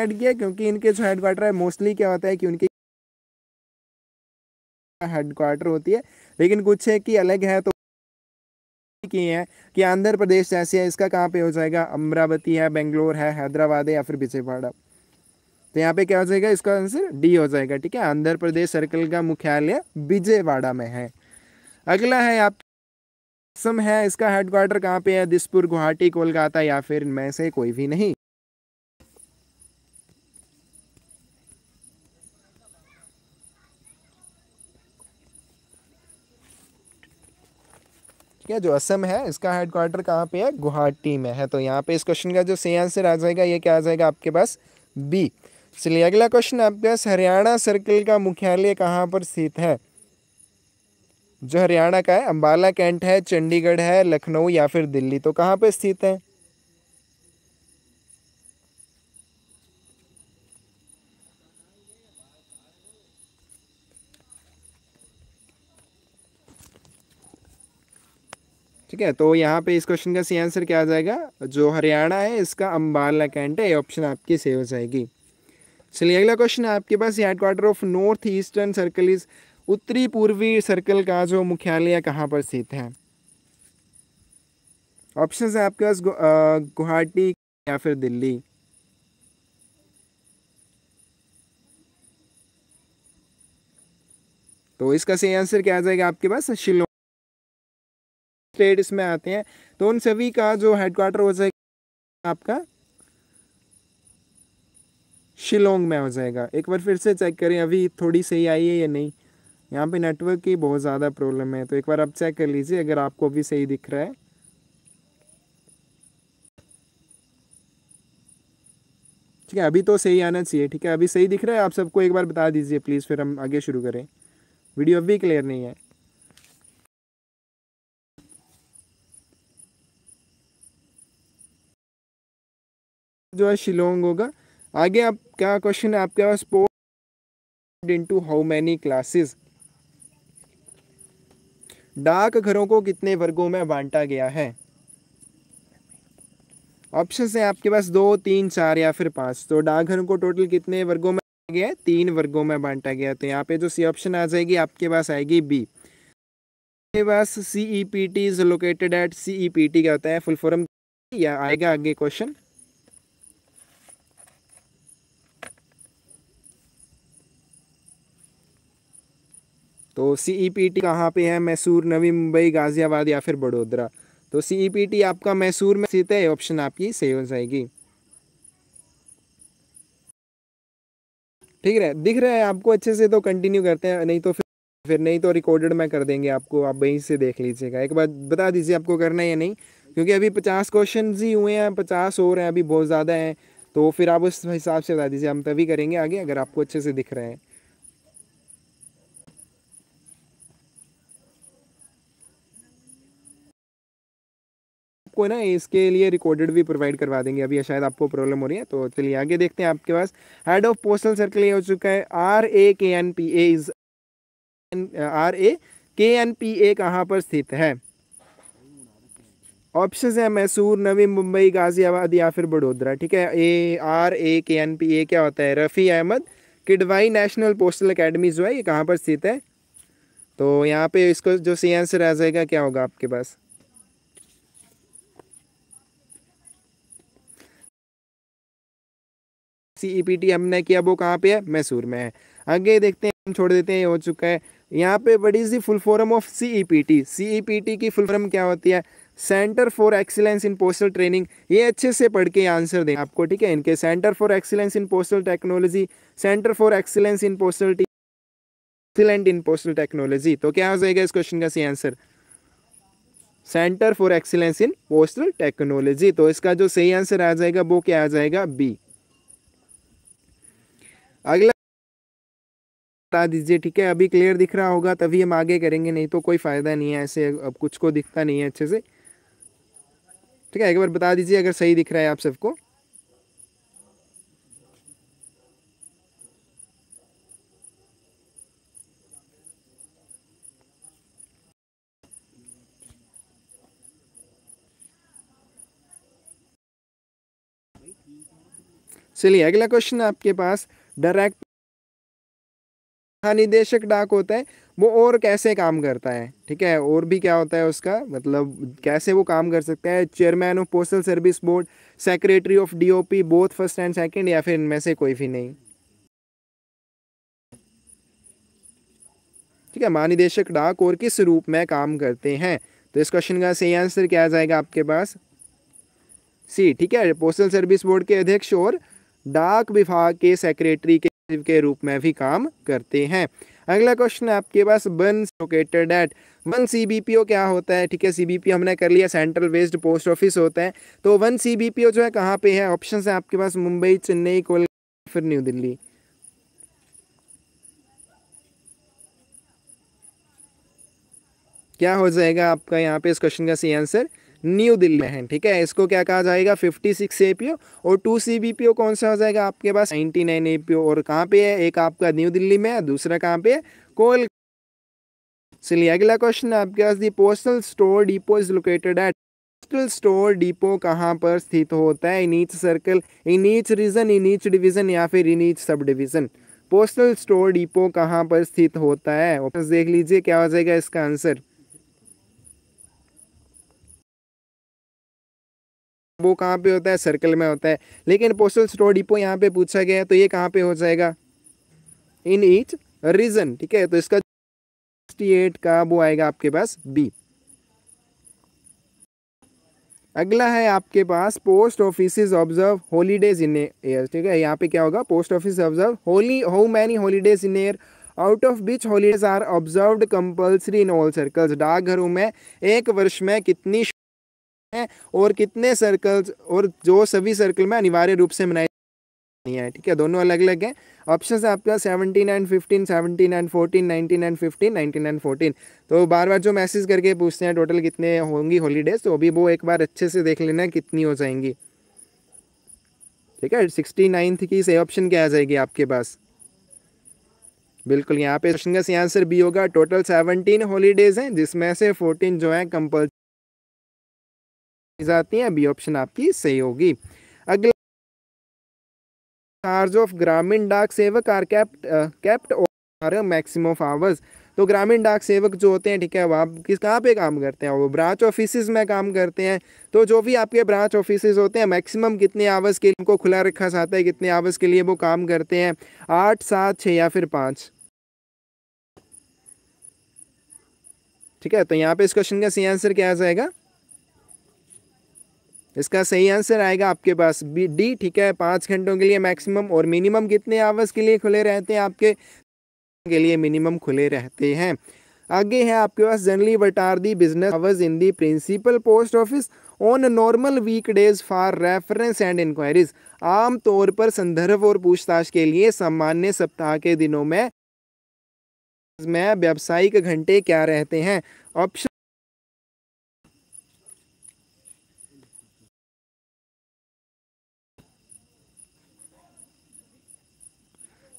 ऐड किया क्योंकि इनके जो हेड क्वार्टर है मोस्टली क्या होता है कि उनकी हेड क्वार्टर होती है लेकिन कुछ है कि अलग है तो किए हैं कि आंध्र प्रदेश जैसे है इसका कहाँ पे हो जाएगा अमरावती है बेंगलोर है हैदराबाद है या फिर विजयवाड़ा तो यहाँ पे क्या हो जाएगा इसका आंसर डी हो जाएगा ठीक है आंध्र प्रदेश सर्कल का मुख्यालय विजयवाड़ा में है अगला है आप असम है इसका हेडक्वार्टर कहाँ पे है दिसपुर गुवाहाटी कोलकाता या फिर मैं से कोई भी नहीं ठीक है जो असम है इसका हेड क्वार्टर कहाँ पे है गुवाहाटी में है तो यहाँ पे इस क्वेश्चन का जो सही आंसर आ जाएगा ये क्या आ जाएगा आपके पास बी चलिए अगला क्वेश्चन आपके पास हरियाणा सर्कल का मुख्यालय कहाँ पर स्थित है जो हरियाणा का है अम्बाला कैंट है चंडीगढ़ है लखनऊ या फिर दिल्ली तो कहाँ पर स्थित है ठीक है तो यहाँ पे इस क्वेश्चन का सी आंसर क्या आ जाएगा जो हरियाणा है इसका अम्बाला कैंट है ऑप्शन आपकी सही हो जाएगी चलिए अगला क्वेश्चन है आपके पास headquarter of north eastern circle is उत्तरी पूर्वी सर्कल का जो मुख्यालय कहाँ पर स्थित है ऑप्शन है आपके पास गुवाहाटी या फिर दिल्ली तो इसका सही आंसर क्या आ जाएगा आपके पास शिलोंग स्टेट इसमें आते हैं तो उन सभी का जो हेडक्वार्टर हो जाएगा आपका शिलोंग में हो जाएगा एक बार फिर से चेक करें अभी थोड़ी सही आई है या नहीं यहाँ पे नेटवर्क की बहुत ज़्यादा प्रॉब्लम है तो एक बार आप चेक कर लीजिए अगर आपको अभी सही दिख रहा है ठीक है अभी तो सही आना चाहिए ठीक है अभी सही दिख रहा है आप सबको एक बार बता दीजिए प्लीज़ फिर हम आगे शुरू करें वीडियो अभी क्लियर नहीं है जो है शिलोंग होगा आगे आप क्या क्वेश्चन है आपके पास port into how many classes डाक घरों को कितने वर्गों में बांटा गया है ऑप्शन है आपके पास दो तीन चार या फिर पांच तो डाकघरों को टोटल कितने वर्गों में गया है तीन वर्गों में बांटा गया तो यहाँ पे जो सी ऑप्शन आ जाएगी आपके पास आएगी बी आपके पास CEPT is located at CEPT ई का होता है फुल फॉर्म या आएगा आगे क्वेश्चन तो सी ई पी टी कहाँ पर है मैसूर नवी मुंबई गाज़ियाबाद या फिर बड़ोदरा तो सी ई पी टी आपका मैसूर में सीते है ऑप्शन आपकी सही हो जाएगी ठीक है दिख रहा है आपको अच्छे से तो कंटिन्यू करते हैं नहीं तो फिर फिर नहीं तो रिकॉर्डेड मैं कर देंगे आपको आप वहीं से देख लीजिएगा एक बार बता दीजिए आपको करना है या नहीं क्योंकि अभी पचास क्वेश्चन ही हुए हैं पचास और हैं अभी बहुत ज़्यादा हैं तो फिर आप उस हिसाब से बता दीजिए हम तभी करेंगे आगे अगर आपको अच्छे से दिख रहे हैं आपको ना इसके लिए रिकॉर्डेड भी प्रोवाइड करवा देंगे अभी शायद आपको प्रॉब्लम हो रही है तो चलिए आगे देखते हैं आपके पास हेड ऑफ पोस्टल सर्कल ये हो चुका है R A K N P A is R A K N P ए कहाँ पर स्थित है ऑप्शन है मैसूर नवी मुंबई गाजियाबाद या फिर बड़ोदरा ठीक है A R A K N P ए क्या होता है Rafi Ahmed Kidwai national postal academy जो है ये कहाँ पर स्थित है तो यहाँ पे इसको जो सी आंसर आ जाएगा क्या होगा आपके पास सी e हमने किया वो कहाँ पे है मैसूर में है आगे देखते हैं हम छोड़ देते हैं ये हो चुका है यहाँ पे what is the full form of C E P T C E P T की फुल फॉर्म क्या होती है centre for excellence in postal training ये अच्छे से पढ़ के आंसर दें आपको ठीक है इनके centre for excellence in postal technology centre for excellence in postal excellent in postal technology तो क्या हो जाएगा इस क्वेश्चन का सही answer centre for excellence in postal technology तो इसका जो सही आंसर आ जाएगा वो क्या आ जाएगा बी अगला बता दीजिए ठीक है अभी क्लियर दिख रहा होगा तभी हम आगे करेंगे नहीं तो कोई फ़ायदा नहीं है ऐसे अब कुछ को दिखता नहीं है अच्छे से ठीक है एक बार बता दीजिए अगर सही दिख रहा है आप सबको चलिए अगला क्वेश्चन आपके पास डायरेक्ट महानिदेशक डाक होता है वो और कैसे काम करता है ठीक है और भी क्या होता है उसका मतलब कैसे वो काम कर सकता है chairman of postal service board secretary of DOP both first and second या फिर इनमें से कोई भी नहीं ठीक है महानिदेशक डाक और किस रूप में काम करते हैं तो इस क्वेश्चन का सही आंसर क्या आ जाएगा आपके पास सी ठीक है पोस्टल सर्विस बोर्ड के अध्यक्ष और डाक विभाग के सेक्रेटरी के के रूप में भी काम करते हैं अगला क्वेश्चन है आपके पास one located at one CBPO क्या होता है ठीक है सीबीपीओ हमने कर लिया सेंट्रल वेस्ट पोस्ट ऑफिस होता है तो वन सीबीपीओ जो है कहाँ पे है ऑप्शन है आपके पास मुंबई चेन्नई कोलकाता फिर न्यू दिल्ली क्या हो जाएगा आपका यहाँ पे इस क्वेश्चन का सही आंसर न्यू दिल्ली में है ठीक है इसको क्या कहा जाएगा fifty six A P O और two C B P O कौन सा हो जाएगा आपके पास ninety nine A P O और कहाँ पे है एक आपका न्यू दिल्ली में है दूसरा कहाँ पे है कोल चलिए अगला क्वेश्चन आपके पास the postal store depot is located at postal store depot कहाँ पर स्थित होता है in each circle in each region in each division या फिर in each subdivision postal store depot कहाँ पर स्थित होता है देख लीजिए क्या हो जाएगा इसका आंसर वो कहाँ पे होता है सर्कल में होता है लेकिन पोस्टल स्टोर डिपो यहाँ पे पूछा गया है तो ये कहाँ पे हो जाएगा इन ईच रीजन ठीक है तो इसका सिक्सटी एट का वो आएगा आपके पास बी अगला है आपके पास post office observe holidays in a year ठीक है यहाँ पे क्या होगा post office observe holi how many holidays in a year out of which holidays are observe compulsory in all circles डाकघरों में एक वर्ष में कितनी हैं और कितने सर्कल्स और जो सभी सर्कल में अनिवार्य रूप से मनाए नहीं है ठीक है दोनों अलग अलग हैं ऑप्शन है आपका seventy nine fifteen seventy nine fourteen ninety nine fifteen ninety nine fourteen तो बार बार जो मैसेज करके पूछते हैं टोटल कितने होंगी हॉलीडेज तो अभी वो एक बार अच्छे से देख लेना कितनी हो जाएंगी ठीक है सिक्सटी नाइन्थ की सही ऑप्शन क्या आ जाएगी आपके पास बिल्कुल यहाँ पे क्वेश्चन का सही आंसर बी होगा टोटल सेवनटीन हॉलीडेज हैं जिसमें से फोर्टीन जो है कंपल्सरी आती हैं बी ऑप्शन आपकी सही होगी अगला charge of Gramin Dak Sevak are kept kept और मैक्सिम ऑफ आवर्स तो ग्रामीण डाक सेवक जो होते हैं ठीक है वो आप किस कहाँ पे काम करते हैं वो ब्रांच ऑफिस में काम करते हैं तो जो भी आपके ब्रांच ऑफिस होते हैं मैक्सिमम कितने आवर्स के लिए उनको खुला रखा जाता है कितने आवर्स के लिए वो काम करते हैं आठ सात छः या फिर पाँच ठीक है तो यहाँ पे इस क्वेश्चन का सही आंसर क्या आ जाएगा इसका सही आंसर आएगा आपके पास बी डी ठीक है पाँच घंटों के लिए मैक्सिमम और मिनिमम कितने आवर्स के लिए खुले रहते हैं आपके के लिए मिनिमम खुले रहते हैं आगे है आपके पास generally what are the business hours in the principal post office on normal week days for reference and enquiries आमतौर पर संदर्भ और पूछताछ के लिए सामान्य सप्ताह के दिनों में में व्यावसायिक घंटे क्या रहते हैं ऑप्शन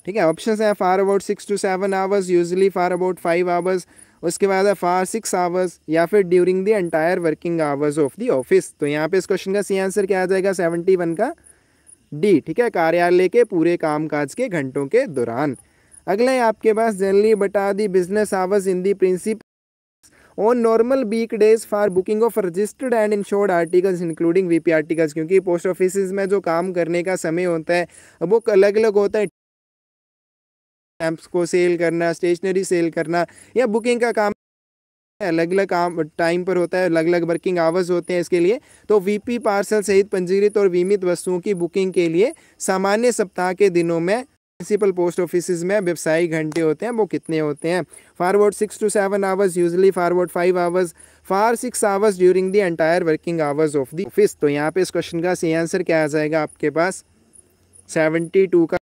ठीक है ऑप्शन है for about six to seven hours usually for about five hours उसके बाद है फार सिक्स आवर्स या फिर during the entire working hours of the office तो यहाँ पे इस क्वेश्चन का सी आंसर क्या आ जाएगा सेवेंटी वन का डी ठीक है कार्यालय के पूरे कामकाज के घंटों के दौरान अगला है आपके पास जनरली बटा the business hours in the principal on normal week days for booking of registered and insured articles including VP articles क्योंकि पोस्ट ऑफिस में जो काम करने का समय होता है वो अलग अलग होता है स्टैम्प्स को सेल करना स्टेशनरी सेल करना या बुकिंग का काम अलग अलग काम टाइम पर होता है अलग अलग वर्किंग आवर्स होते हैं इसके लिए तो वीपी पार्सल सहित पंजीकृत और बीमित वस्तुओं की बुकिंग के लिए सामान्य सप्ताह के दिनों में प्रिंसिपल पोस्ट ऑफिस में व्यवसायिक घंटे होते हैं वो कितने होते हैं for about six to seven hours usually for about five hours for six hours during the entire working hours of the office तो यहाँ पे इस क्वेश्चन का सही आंसर क्या आ जाएगा आपके पास सेवेंटी टू का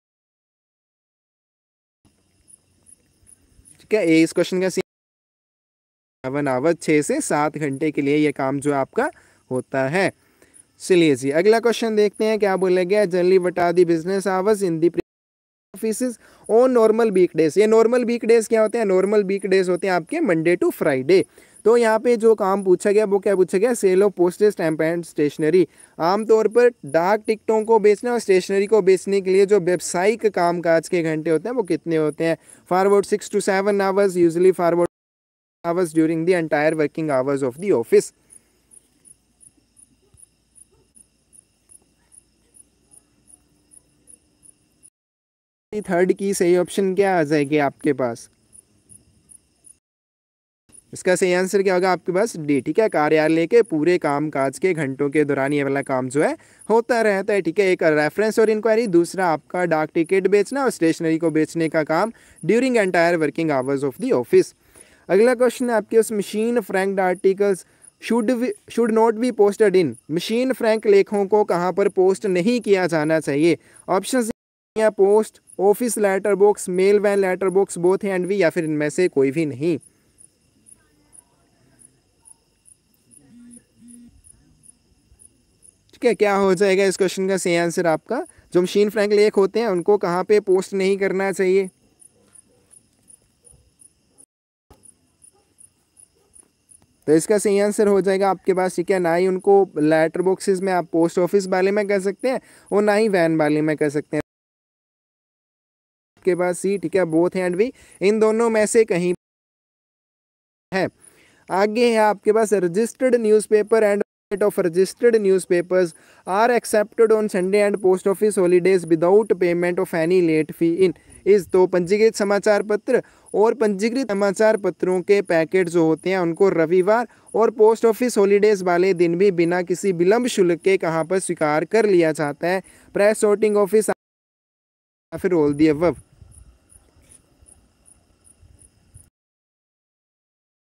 ठीक है ए इस क्वेश्चन का वन आवर छः से सात घंटे के लिए यह काम जो आपका होता है चलिए जी अगला क्वेश्चन देखते हैं क्या बोला गया जल्दी बटा the business hours in the offices on normal week days ये नॉर्मल वीक डेज क्या होते हैं नॉर्मल वीक डेज होते हैं आपके मंडे टू फ्राइडे तो यहाँ पे जो काम पूछा गया वो क्या पूछा गया sale of postage stamp and stationery आमतौर पर डाक टिकटों को बेचने और स्टेशनरी को बेचने के लिए जो व्यावसायिक कामकाज के घंटे होते हैं वो कितने होते हैं for about six to seven hours usually for about hours during the entire working hours of the office की थर्ड की सही ऑप्शन क्या आ जाएगी आपके पास इसका सही आंसर क्या होगा आपके पास डी ठीक है कार्यालय के पूरे काम काज के घंटों के दौरान ये वाला काम जो है होता रहता है ठीक है एक रेफरेंस और इंक्वायरी दूसरा आपका डाक टिकट बेचना और स्टेशनरी को बेचने का काम during entire working hours of the office अगला क्वेश्चन है आपके उस machine franked articles should should not be posted in machine franked लेखों को कहाँ पर पोस्ट नहीं किया जाना चाहिए ऑप्शन या post office letter box mail van letter box both हैं एंड या फिर इनमें से कोई भी नहीं ठीक है क्या हो जाएगा इस क्वेश्चन का सही आंसर आपका जो मशीन फ्रैंक लेख होते हैं उनको कहाँ पे पोस्ट नहीं करना चाहिए तो इसका सही आंसर हो जाएगा आपके पास ठीक है ना ही उनको लेटर बॉक्सेस में आप पोस्ट ऑफिस वाले में कह सकते हैं और ना ही वैन वाले में कह सकते हैं उसके बाद सी ठीक है बोथ हैंड भी इन दोनों में से कहीं है आगे है आपके पास registered newspaper and of registered registered newspapers are accepted on Sunday and post office holidays without payment of any late fee in इस तो पंजीकृत समाचार पत्र और पंजीकृत समाचार पत्रों के पैकेट जो होते हैं उनको रविवार और पोस्ट ऑफिस हॉलीडेज वाले दिन भी बिना किसी विलंब शुल्क के कहाँ पर स्वीकार कर लिया जाता है प्रेस सॉर्टिंग ऑफिस या फिर रोल दी अब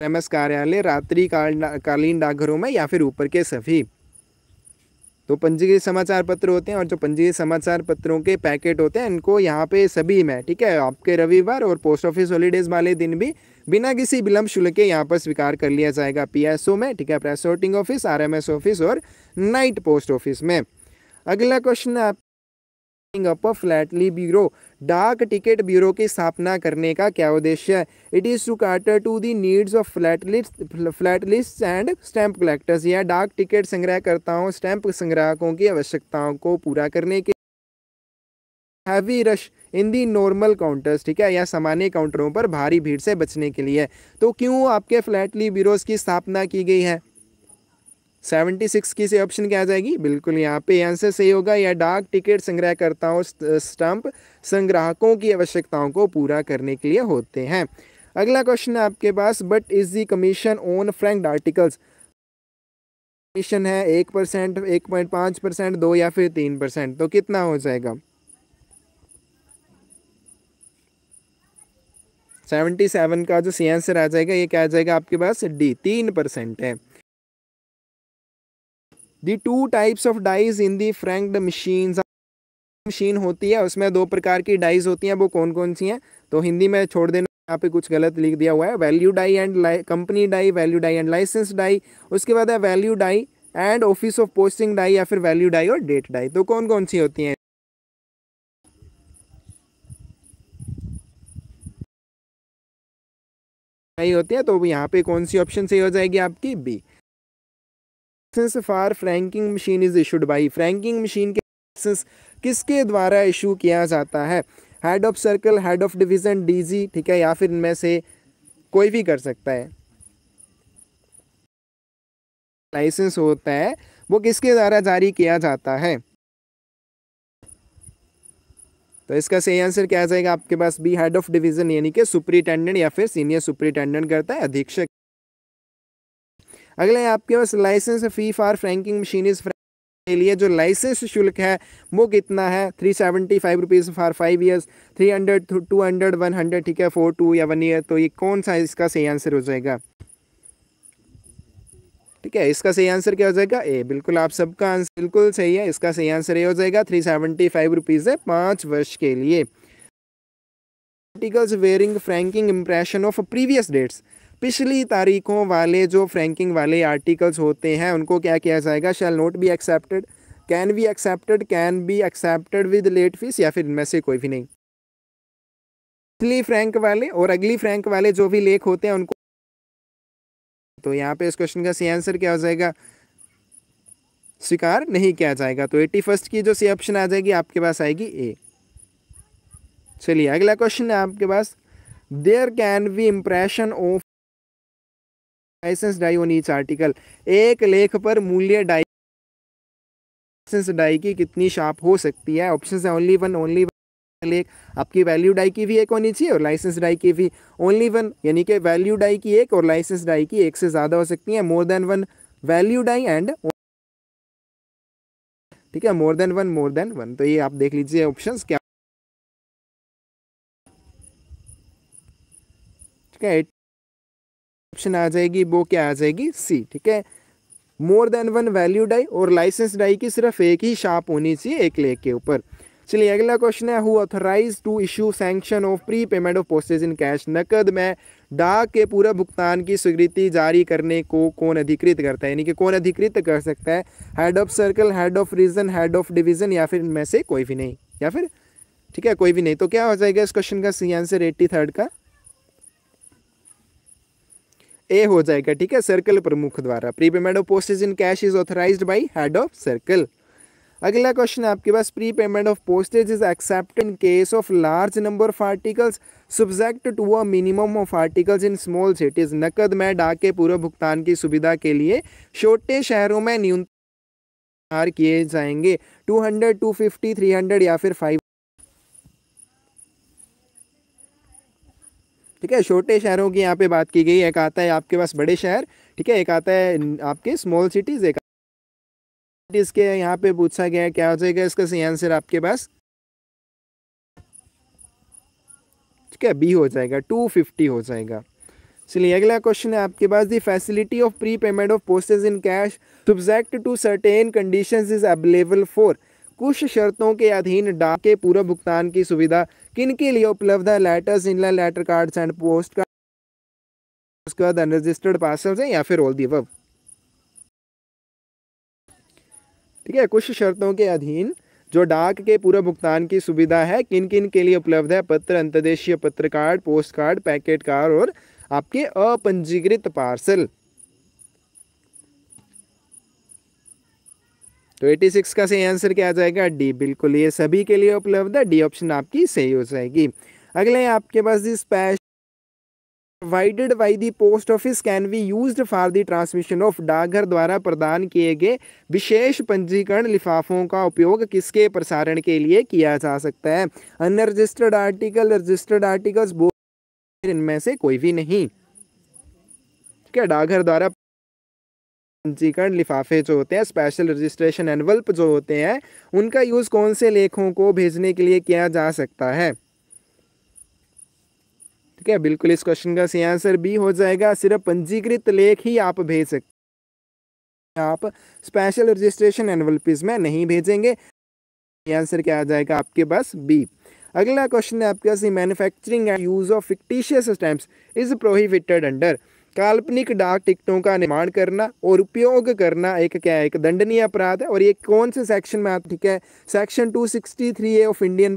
एमएस कार्यालय रात्रि कालीन डाकघरों में या फिर ऊपर के सभी तो पंजीकृत समाचार पत्र होते हैं और जो पंजीकृत समाचार पत्रों के पैकेट होते हैं इनको यहाँ पे सभी में ठीक है आपके रविवार और पोस्ट ऑफिस हॉलीडेज वाले दिन भी बिना किसी विलंब शुल्क के यहाँ पर स्वीकार कर लिया जाएगा पीएसओ में ठीक है प्रेस ऑफिस आरएमएस ऑफिस और नाइट पोस्ट ऑफिस में अगला क्वेश्चन आप अप फ्लैटली ब्यूरो डाक टिकट ब्यूरो की स्थापना करने का क्या उद्देश्य है it is to cater to the needs of philatelist philatelist and stamp collectors या डाक टिकट संग्रहकर्ताओं स्टैंप संग्राहकों की आवश्यकताओं को पूरा करने के heavy rush in the normal counters ठीक है या सामान्य काउंटरों पर भारी भीड़ से बचने के लिए तो क्यों आपके फ्लैटली ब्यूरोज़ की स्थापना की गई है सेवेंटी सिक्स की से ऑप्शन क्या आ जाएगी बिल्कुल यहाँ पे आंसर सही होगा या डाक टिकट संग्रहकर्ताओं स्टंप संग्राहकों की आवश्यकताओं को पूरा करने के लिए होते हैं अगला क्वेश्चन है आपके पास what is the commission on franked articles commission है एक परसेंट एक पॉइंट पाँच परसेंट दो या फिर तीन परसेंट तो कितना हो जाएगा सेवेंटी सेवन का जो सी आंसर आ जाएगा ये क्या आ जाएगा आपके पास डी तीन परसेंट है the two types of dies in the franked machine machine होती है उसमें दो प्रकार की डाइज होती हैं वो कौन कौन सी हैं तो हिंदी में छोड़ देना यहाँ पे कुछ गलत लिख दिया हुआ है value die and company die value die and licence die उसके बाद है value die and office of posting die या फिर वैल्यू डाई और डेट डाई तो कौन कौन सी होती हैं डाई होती है तो यहाँ पे कौन सी ऑप्शन सही हो जाएगी आपकी B licence for franking machine is issued by franking machine के लाइसेंस किसके द्वारा इशू किया जाता है head of circle head of division DG ठीक है या फिर इनमें से कोई भी कर सकता है लाइसेंस होता है वो किसके द्वारा जारी किया जाता है तो इसका सही आंसर क्या जाएगा आपके पास बी हेड ऑफ डिवीज़न यानी कि सुपरिटेंडेंट या फिर सीनियर सुपरिटेंडेंट करता है अधीक्षक अगले आपके पास licence fee for franking machine के लिए जो लाइसेंस शुल्क है वो कितना है three seventy five rupees for five years three hundred two hundred one hundred ठीक है फोर टू या वन ईयर तो ये कौन सा इसका सही आंसर हो जाएगा ठीक है इसका सही आंसर क्या हो जाएगा ए बिल्कुल आप सबका आंसर बिल्कुल सही है इसका सही आंसर ये हो जाएगा थ्री सेवेंटी फाइव रुपीज़ है पाँच वर्ष के लिए articles bearing franking impression of previous dates पिछली तारीखों वाले जो फ्रैंकिंग वाले आर्टिकल्स होते हैं उनको क्या किया जाएगा shall not be accepted can be accepted can be accepted with late fees या फिर इनमें से कोई भी नहीं पिछली फ्रैंक वाले और अगली फ्रैंक वाले जो भी लेख होते हैं उनको तो यहाँ पे इस क्वेश्चन का सी आंसर क्या हो जाएगा स्वीकार नहीं किया जाएगा तो एट्टी फर्स्ट की जो सी ऑप्शन आ जाएगी आपके पास आएगी ए चलिए अगला क्वेश्चन है आपके पास there can be impression of licence die on each article एक लेख पर मूल्य डाई लाइसेंस डाई की कितनी शार्प हो सकती है ऑप्शन है ओनली वन ओनली लेख आपकी वैल्यू डाई की भी एक होनी चाहिए और लाइसेंस डाई की भी ओनली वन यानी कि वैल्यू डाई की एक और लाइसेंस डाई की एक से ज़्यादा हो सकती है more than one value die and ठीक है more than one more than one तो ये आप देख लीजिए ऑप्शंस क्या ठीक है ऑप्शन आ जाएगी वो क्या आ जाएगी सी ठीक है more than one value die और लाइसेंस डाई की सिर्फ एक ही शाप होनी चाहिए एक लेख के ऊपर चलिए अगला क्वेश्चन है who authorise to issue sanction of prepayment of postage in cash नकद में डाक के पूरा भुगतान की स्वीकृति जारी करने को कौन अधिकृत करता है यानी कि कौन अधिकृत कर सकता है head of circle head of region head of division या फिर इनमें से कोई भी नहीं या फिर ठीक है कोई भी नहीं तो क्या हो जाएगा इस क्वेश्चन का सी आंसर एट्टी थर्ड का ए हो जाएगा ठीक है सर्कल प्रमुख द्वारा prepayment of postage in cash is authorise by head of circle अगला क्वेश्चन है आपके पास prepayment of postage is accept in case of large number of articles subject to a minimum of articles in small cities नकद में डाके पूर्व भुगतान की सुविधा के लिए छोटे शहरों में न्यूनतम किए जाएंगे 200, 250, 300 या फिर 500 ठीक है छोटे शहरों की यहाँ पे बात की गई एक आता है आपके पास बड़े शहर ठीक है एक आता है आपके स्मॉल सिटीज़ एक सिटीज़ के यहाँ पे पूछा गया क्या हो जाएगा इसका सही आंसर आपके पास ठीक है बी हो जाएगा टू फिफ्टी हो जाएगा चलिए अगला क्वेश्चन है आपके पास the facility of prepayment of postage in cash subject to certain conditions is available for कुछ शर्तों के अधीन डाक के पूर्व भुगतान की सुविधा किन के लिए उपलब्ध है letters in letter cards and post card उसके बाद अनरजिस्टर्ड पार्सल्स हैं या फिर ऑल दी वब ठीक है कुछ शर्तों के अधीन जो डाक के पूर्व भुगतान की सुविधा है किन किन के लिए उपलब्ध है पत्र अंतर्देशीय पत्र card post card packet card और आपके अपंजीकृत पार्सल तो 86 का सही आंसर क्या आ जाएगा डी बिल्कुल ये सभी के लिए उपलब्ध है डी ऑप्शन आपकी सही हो जाएगी अगले आपके पास दिस पैश provided by the post office can be use for the transmission of डाकघर द्वारा प्रदान किए गए विशेष पंजीकरण लिफाफों का उपयोग किसके प्रसारण के लिए किया जा सकता है unregistered article registered articles both इनमें से कोई भी नहीं क्या डाकघर द्वारा पंजीकरण लिफाफे जो होते हैं स्पेशल रजिस्ट्रेशन एनवल्प जो होते हैं उनका यूज़ कौन से लेखों को भेजने के लिए किया जा सकता है ठीक है बिल्कुल इस क्वेश्चन का सही आंसर बी हो जाएगा सिर्फ पंजीकृत लेख ही आप भेज सकते आप स्पेशल रजिस्ट्रेशन एनवल्पिस में नहीं भेजेंगे आंसर क्या आ जाएगा आपके पास बी अगला क्वेश्चन है आपके पास manufacturing and use of fictitious stamps is prohibited under काल्पनिक डाक टिकटों का निर्माण करना और उपयोग करना एक क्या है एक दंडनीय अपराध है और ये कौन से सेक्शन में आता ठीक है section 263 A of Indian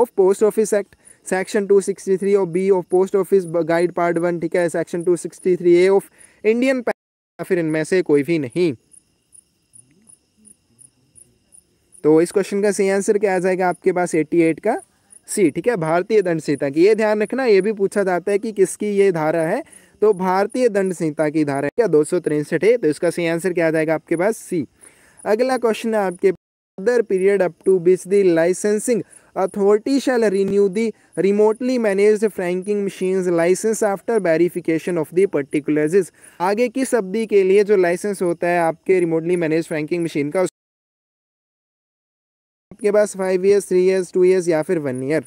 of post office act section 263 of B of post office guide part one ठीक है सेक्शन 263 ए ऑफ इंडियन या फिर इनमें से कोई भी नहीं तो इस क्वेश्चन का सही आंसर क्या आ जाएगा आपके पास एट का सी ठीक है भारतीय दंड संहिता की ये ध्यान रखना ये भी पूछा जाता है कि किसकी ये धारा है तो भारतीय दंड संहिता की धारा क्या दो सौ है तो इसका सही आंसर क्या आ जाएगा आपके पास सी अगला क्वेश्चन है आपके other period up to which the licensing authority shall renew the remotely manage franking machine licence after verification of the particular आगे किस अवधि के लिए जो लाइसेंस होता है आपके रिमोटली मैनेज फ्रैंकिंग मशीन का आपके पास five years three years two years या फिर वन ईयर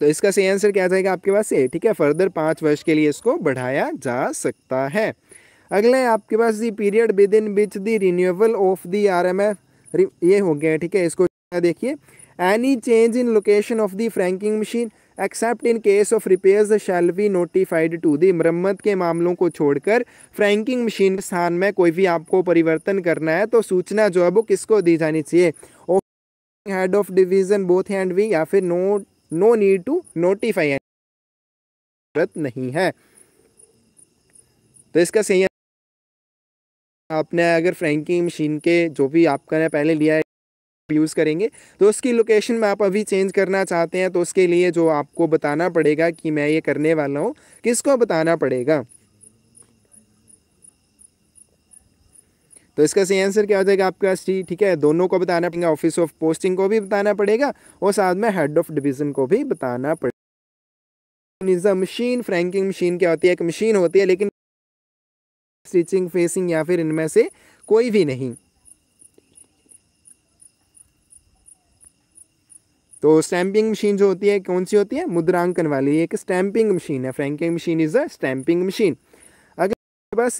तो इसका सही आंसर क्या जाएगा आपके पास ए ठीक है फर्दर पाँच वर्ष के लिए इसको बढ़ाया जा सकता है अगले आपके पास the period within which the renewable of the R M F ये हो गया ठीक है इसको देखिए any change in location of the franking machine except in case of repairs shall be notified to the मरम्मत के मामलों को छोड़कर फ्रैंकिंग मशीन स्थान में कोई भी आपको परिवर्तन करना है तो सूचना जो है वो किसको दी जानी चाहिए head of division both hand भी या फिर note no need to notify जरूरत नहीं है तो इसका सही आपने अगर फ्रैंकिंग मशीन के जो भी आपका पहले लिया है यूज़ करेंगे तो उसकी लोकेशन में आप अभी चेंज करना चाहते हैं तो उसके लिए जो आपको बताना पड़ेगा कि मैं ये करने वाला हूँ किसको बताना पड़ेगा तो इसका सही आंसर क्या हो जाएगा आपका सी ठीक है दोनों को बताना पड़ेगा ऑफिस ऑफ पोस्टिंग को भी बताना पड़ेगा और साथ में हेड ऑफ डिवीज़न को भी बताना पड़ेगा मशीन फ्रैंकिंग मशीन क्या होती है एक मशीन होती है लेकिन स्टिचिंग फेसिंग या फिर इनमें से कोई भी नहीं तो स्टैंपिंग मशीन जो होती है कौन सी होती है मुद्रांकन वाली एक स्टैंपिंग मशीन है franking machine is a stamping machine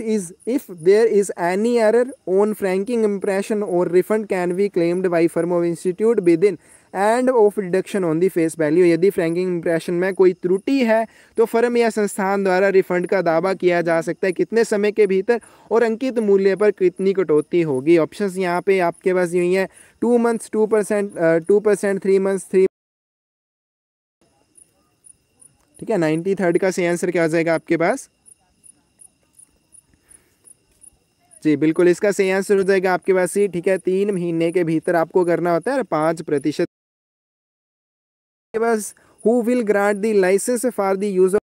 is if there is any error on franking impression और refund can be claimed by firm of institute with in end of deduction on the face value यदि franking impression में कोई त्रुटि है तो firm या संस्थान द्वारा रिफंड का दावा किया जा सकता है कितने समय के भीतर और अंकित मूल्य पर कितनी कटौती होगी ऑप्शन यहाँ पे आपके पास यही है two months two percent two percent three months three ठीक है नाइन्टी थर्ड का सही आंसर क्या हो जाएगा आपके पास जी बिल्कुल इसका सही आंसर हो जाएगा आपके पास ही ठीक है तीन महीने के भीतर आपको करना होता है पाँच प्रतिशत बस who will grant the licence for the use of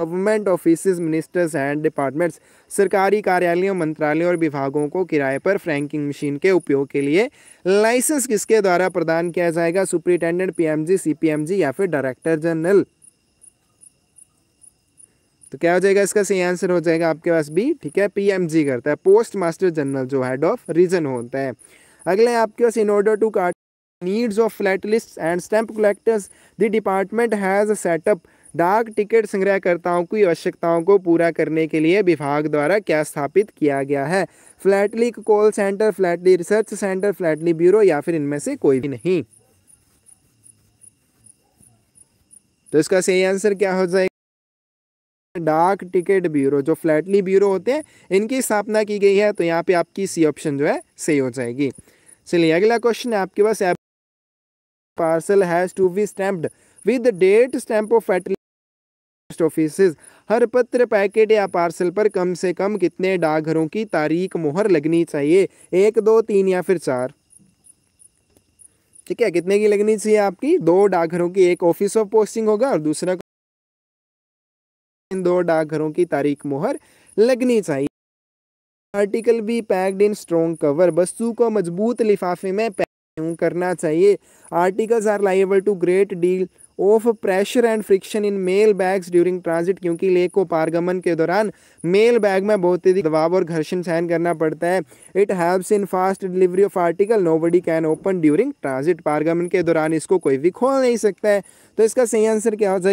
government office ministers and departments सरकारी कार्यालयों मंत्रालयों और विभागों को किराए पर फ्रैंकिंग मशीन के उपयोग के लिए लाइसेंस किसके द्वारा प्रदान किया जाएगा सुप्रिंटेंडेंट पीएमजी सीपीएमजी या फिर डायरेक्टर जनरल तो क्या हो जाएगा इसका सही आंसर हो जाएगा आपके पास बी ठीक है पी करता है पोस्ट मास्टर जनरल जो हैड ऑफ रीजन होता है अगले आपके पास इन ऑर्डर टू कार्ट needs of philatelists and stamp collectors the department has set up डाक टिकट संग्रहकर्ताओं की आवश्यकताओं को पूरा करने के लिए विभाग द्वारा क्या स्थापित किया गया है philately call centre philately research centre philately bureau या फिर इनमें से कोई भी नहीं तो इसका सही आंसर क्या हो जाएगा डाक टिकट ब्यूरो जो फ्लैटली ब्यूरो होते हैं इनकी स्थापना की गई है तो यहाँ पे आपकी सी ऑप्शन जो है सही हो जाएगी चलिए अगला क्वेश्चन है आपके पास parcel has to be stamped with date stamp of philately post office हर पत्र पैकेट या पार्सल पर कम से कम कितने डाकघरों की तारीख मोहर लगनी चाहिए एक दो तीन या फिर चार ठीक है कितने की लगनी चाहिए आपकी दो डाकघरों की एक ऑफिस ऑफ पोस्टिंग होगा और दूसरा दो डाकघरों की तारीख मोहर लगनी चाहिए आर्टिकल भी पैक्ड इन स्ट्रॉन्ग कवर वस्तु को मजबूत लिफाफे में पैक करना चाहिए articles are liable to great deal of pressure and friction in mail bags during transit क्योंकि लेक को पारगमन के दौरान मेल बैग में बहुत ही दबाव और घर्षण सहन करना पड़ता है it helps in fast delivery of article nobody can open during transit पारगमन के दौरान इसको कोई भी खोल नहीं सकता है तो इसका सही आंसर क्या हो जाए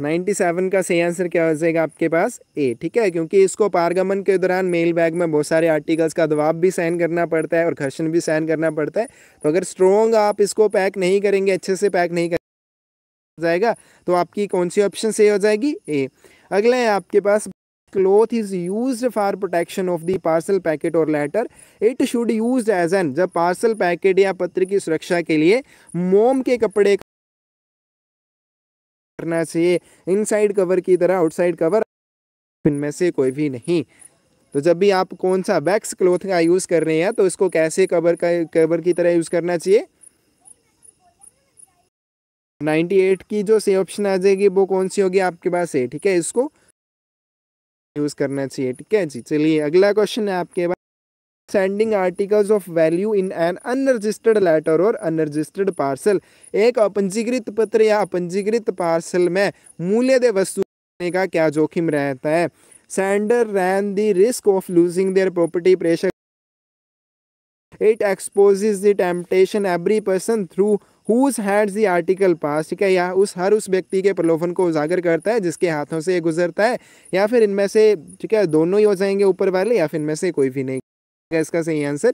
नाइन्टी सेवन का सही आंसर क्या हो जाएगा आपके पास ए ठीक है क्योंकि इसको पारगमन के दौरान मेल बैग में बहुत सारे आर्टिकल्स का दबाव भी सहन करना पड़ता है और घर्षण भी सहन करना पड़ता है तो अगर स्ट्रॉन्ग आप इसको पैक नहीं करेंगे अच्छे से पैक नहीं कर जाएगा तो आपकी कौन सी ऑप्शन सही हो जाएगी ए अगला है आपके पास cloth is use for protection of the parcel packet और letter it should use as an जब पार्सल पैकेट या पत्र की सुरक्षा के लिए मोम के कपड़े करना चाहिए इनसाइड कवर की तरह आउटसाइड कवर इनमें से कोई भी नहीं तो जब भी आप कौन सा वैक्स क्लोथ का यूज़ कर रहे हैं तो इसको कैसे कवर का कवर की तरह यूज़ करना चाहिए 98 की जो सी ऑप्शन आ जाएगी वो कौन सी होगी आपके पास है ठीक है इसको यूज़ करना चाहिए ठीक है जी चलिए अगला क्वेश्चन है आपके पास sending articles of value in an unregistered letter और अनरजिस्टर्ड पार्सल एक अपंजीकृत पत्र या अपंजीकृत पार्सल में मूल्य दे वस्तु का क्या जोखिम रहता है sender ran the risk of losing their property pressure it expose the temptation every person through whose hands the article pass ठीक है या उस हर उस व्यक्ति के प्रलोभन को उजागर करता है जिसके हाथों से ये गुजरता है या फिर इनमें से ठीक है दोनों ही हो जाएंगे ऊपर वाले या फिर इनमें से कोई भी नहीं इसका सही आंसर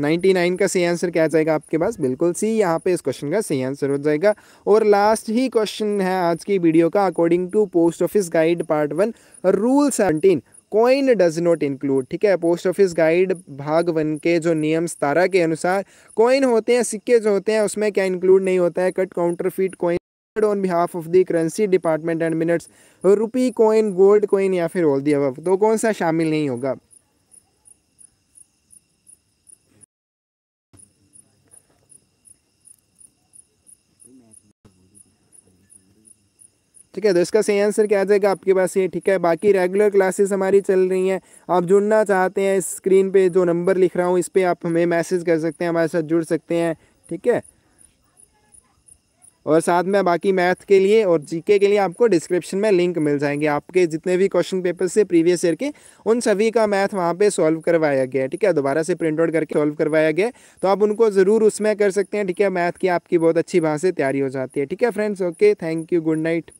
99 का सही आंसर क्या जाएगा आपके पास बिल्कुल सी यहाँ पे इस क्वेश्चन का सही आंसर हो जाएगा और लास्ट ही क्वेश्चन है आज की वीडियो का according to post office guide part one rule seventeen coin does not include ठीक है पोस्ट ऑफिस गाइड भाग वन के जो नियम सतारा के अनुसार कॉइन होते हैं सिक्के जो होते हैं उसमें क्या इंक्लूड नहीं होता है cut counterfeit on behalf of the currency department and mints rupee coin gold coin या फिर all the तो कौन सा शामिल नहीं होगा ठीक है तो इसका सही आंसर क्या आ जाएगा आपके पास ये ठीक है बाकी रेगुलर क्लासेस हमारी चल रही हैं आप जुड़ना चाहते हैं स्क्रीन पे जो नंबर लिख रहा हूँ इस पर आप हमें मैसेज कर सकते हैं हमारे साथ जुड़ सकते हैं ठीक है और साथ में बाकी मैथ के लिए और जीके के लिए आपको डिस्क्रिप्शन में लिंक मिल जाएंगे आपके जितने भी क्वेश्चन पेपर से प्रीवियस ईयर के उन सभी का मैथ वहाँ पे सॉल्व करवाया गया है ठीक है दोबारा से प्रिंट आउट करके सॉल्व करवाया गया तो आप उनको ज़रूर उसमें कर सकते हैं ठीक है मैथ की आपकी बहुत अच्छी भाव से तैयारी हो जाती है ठीक है friends okay thank you good night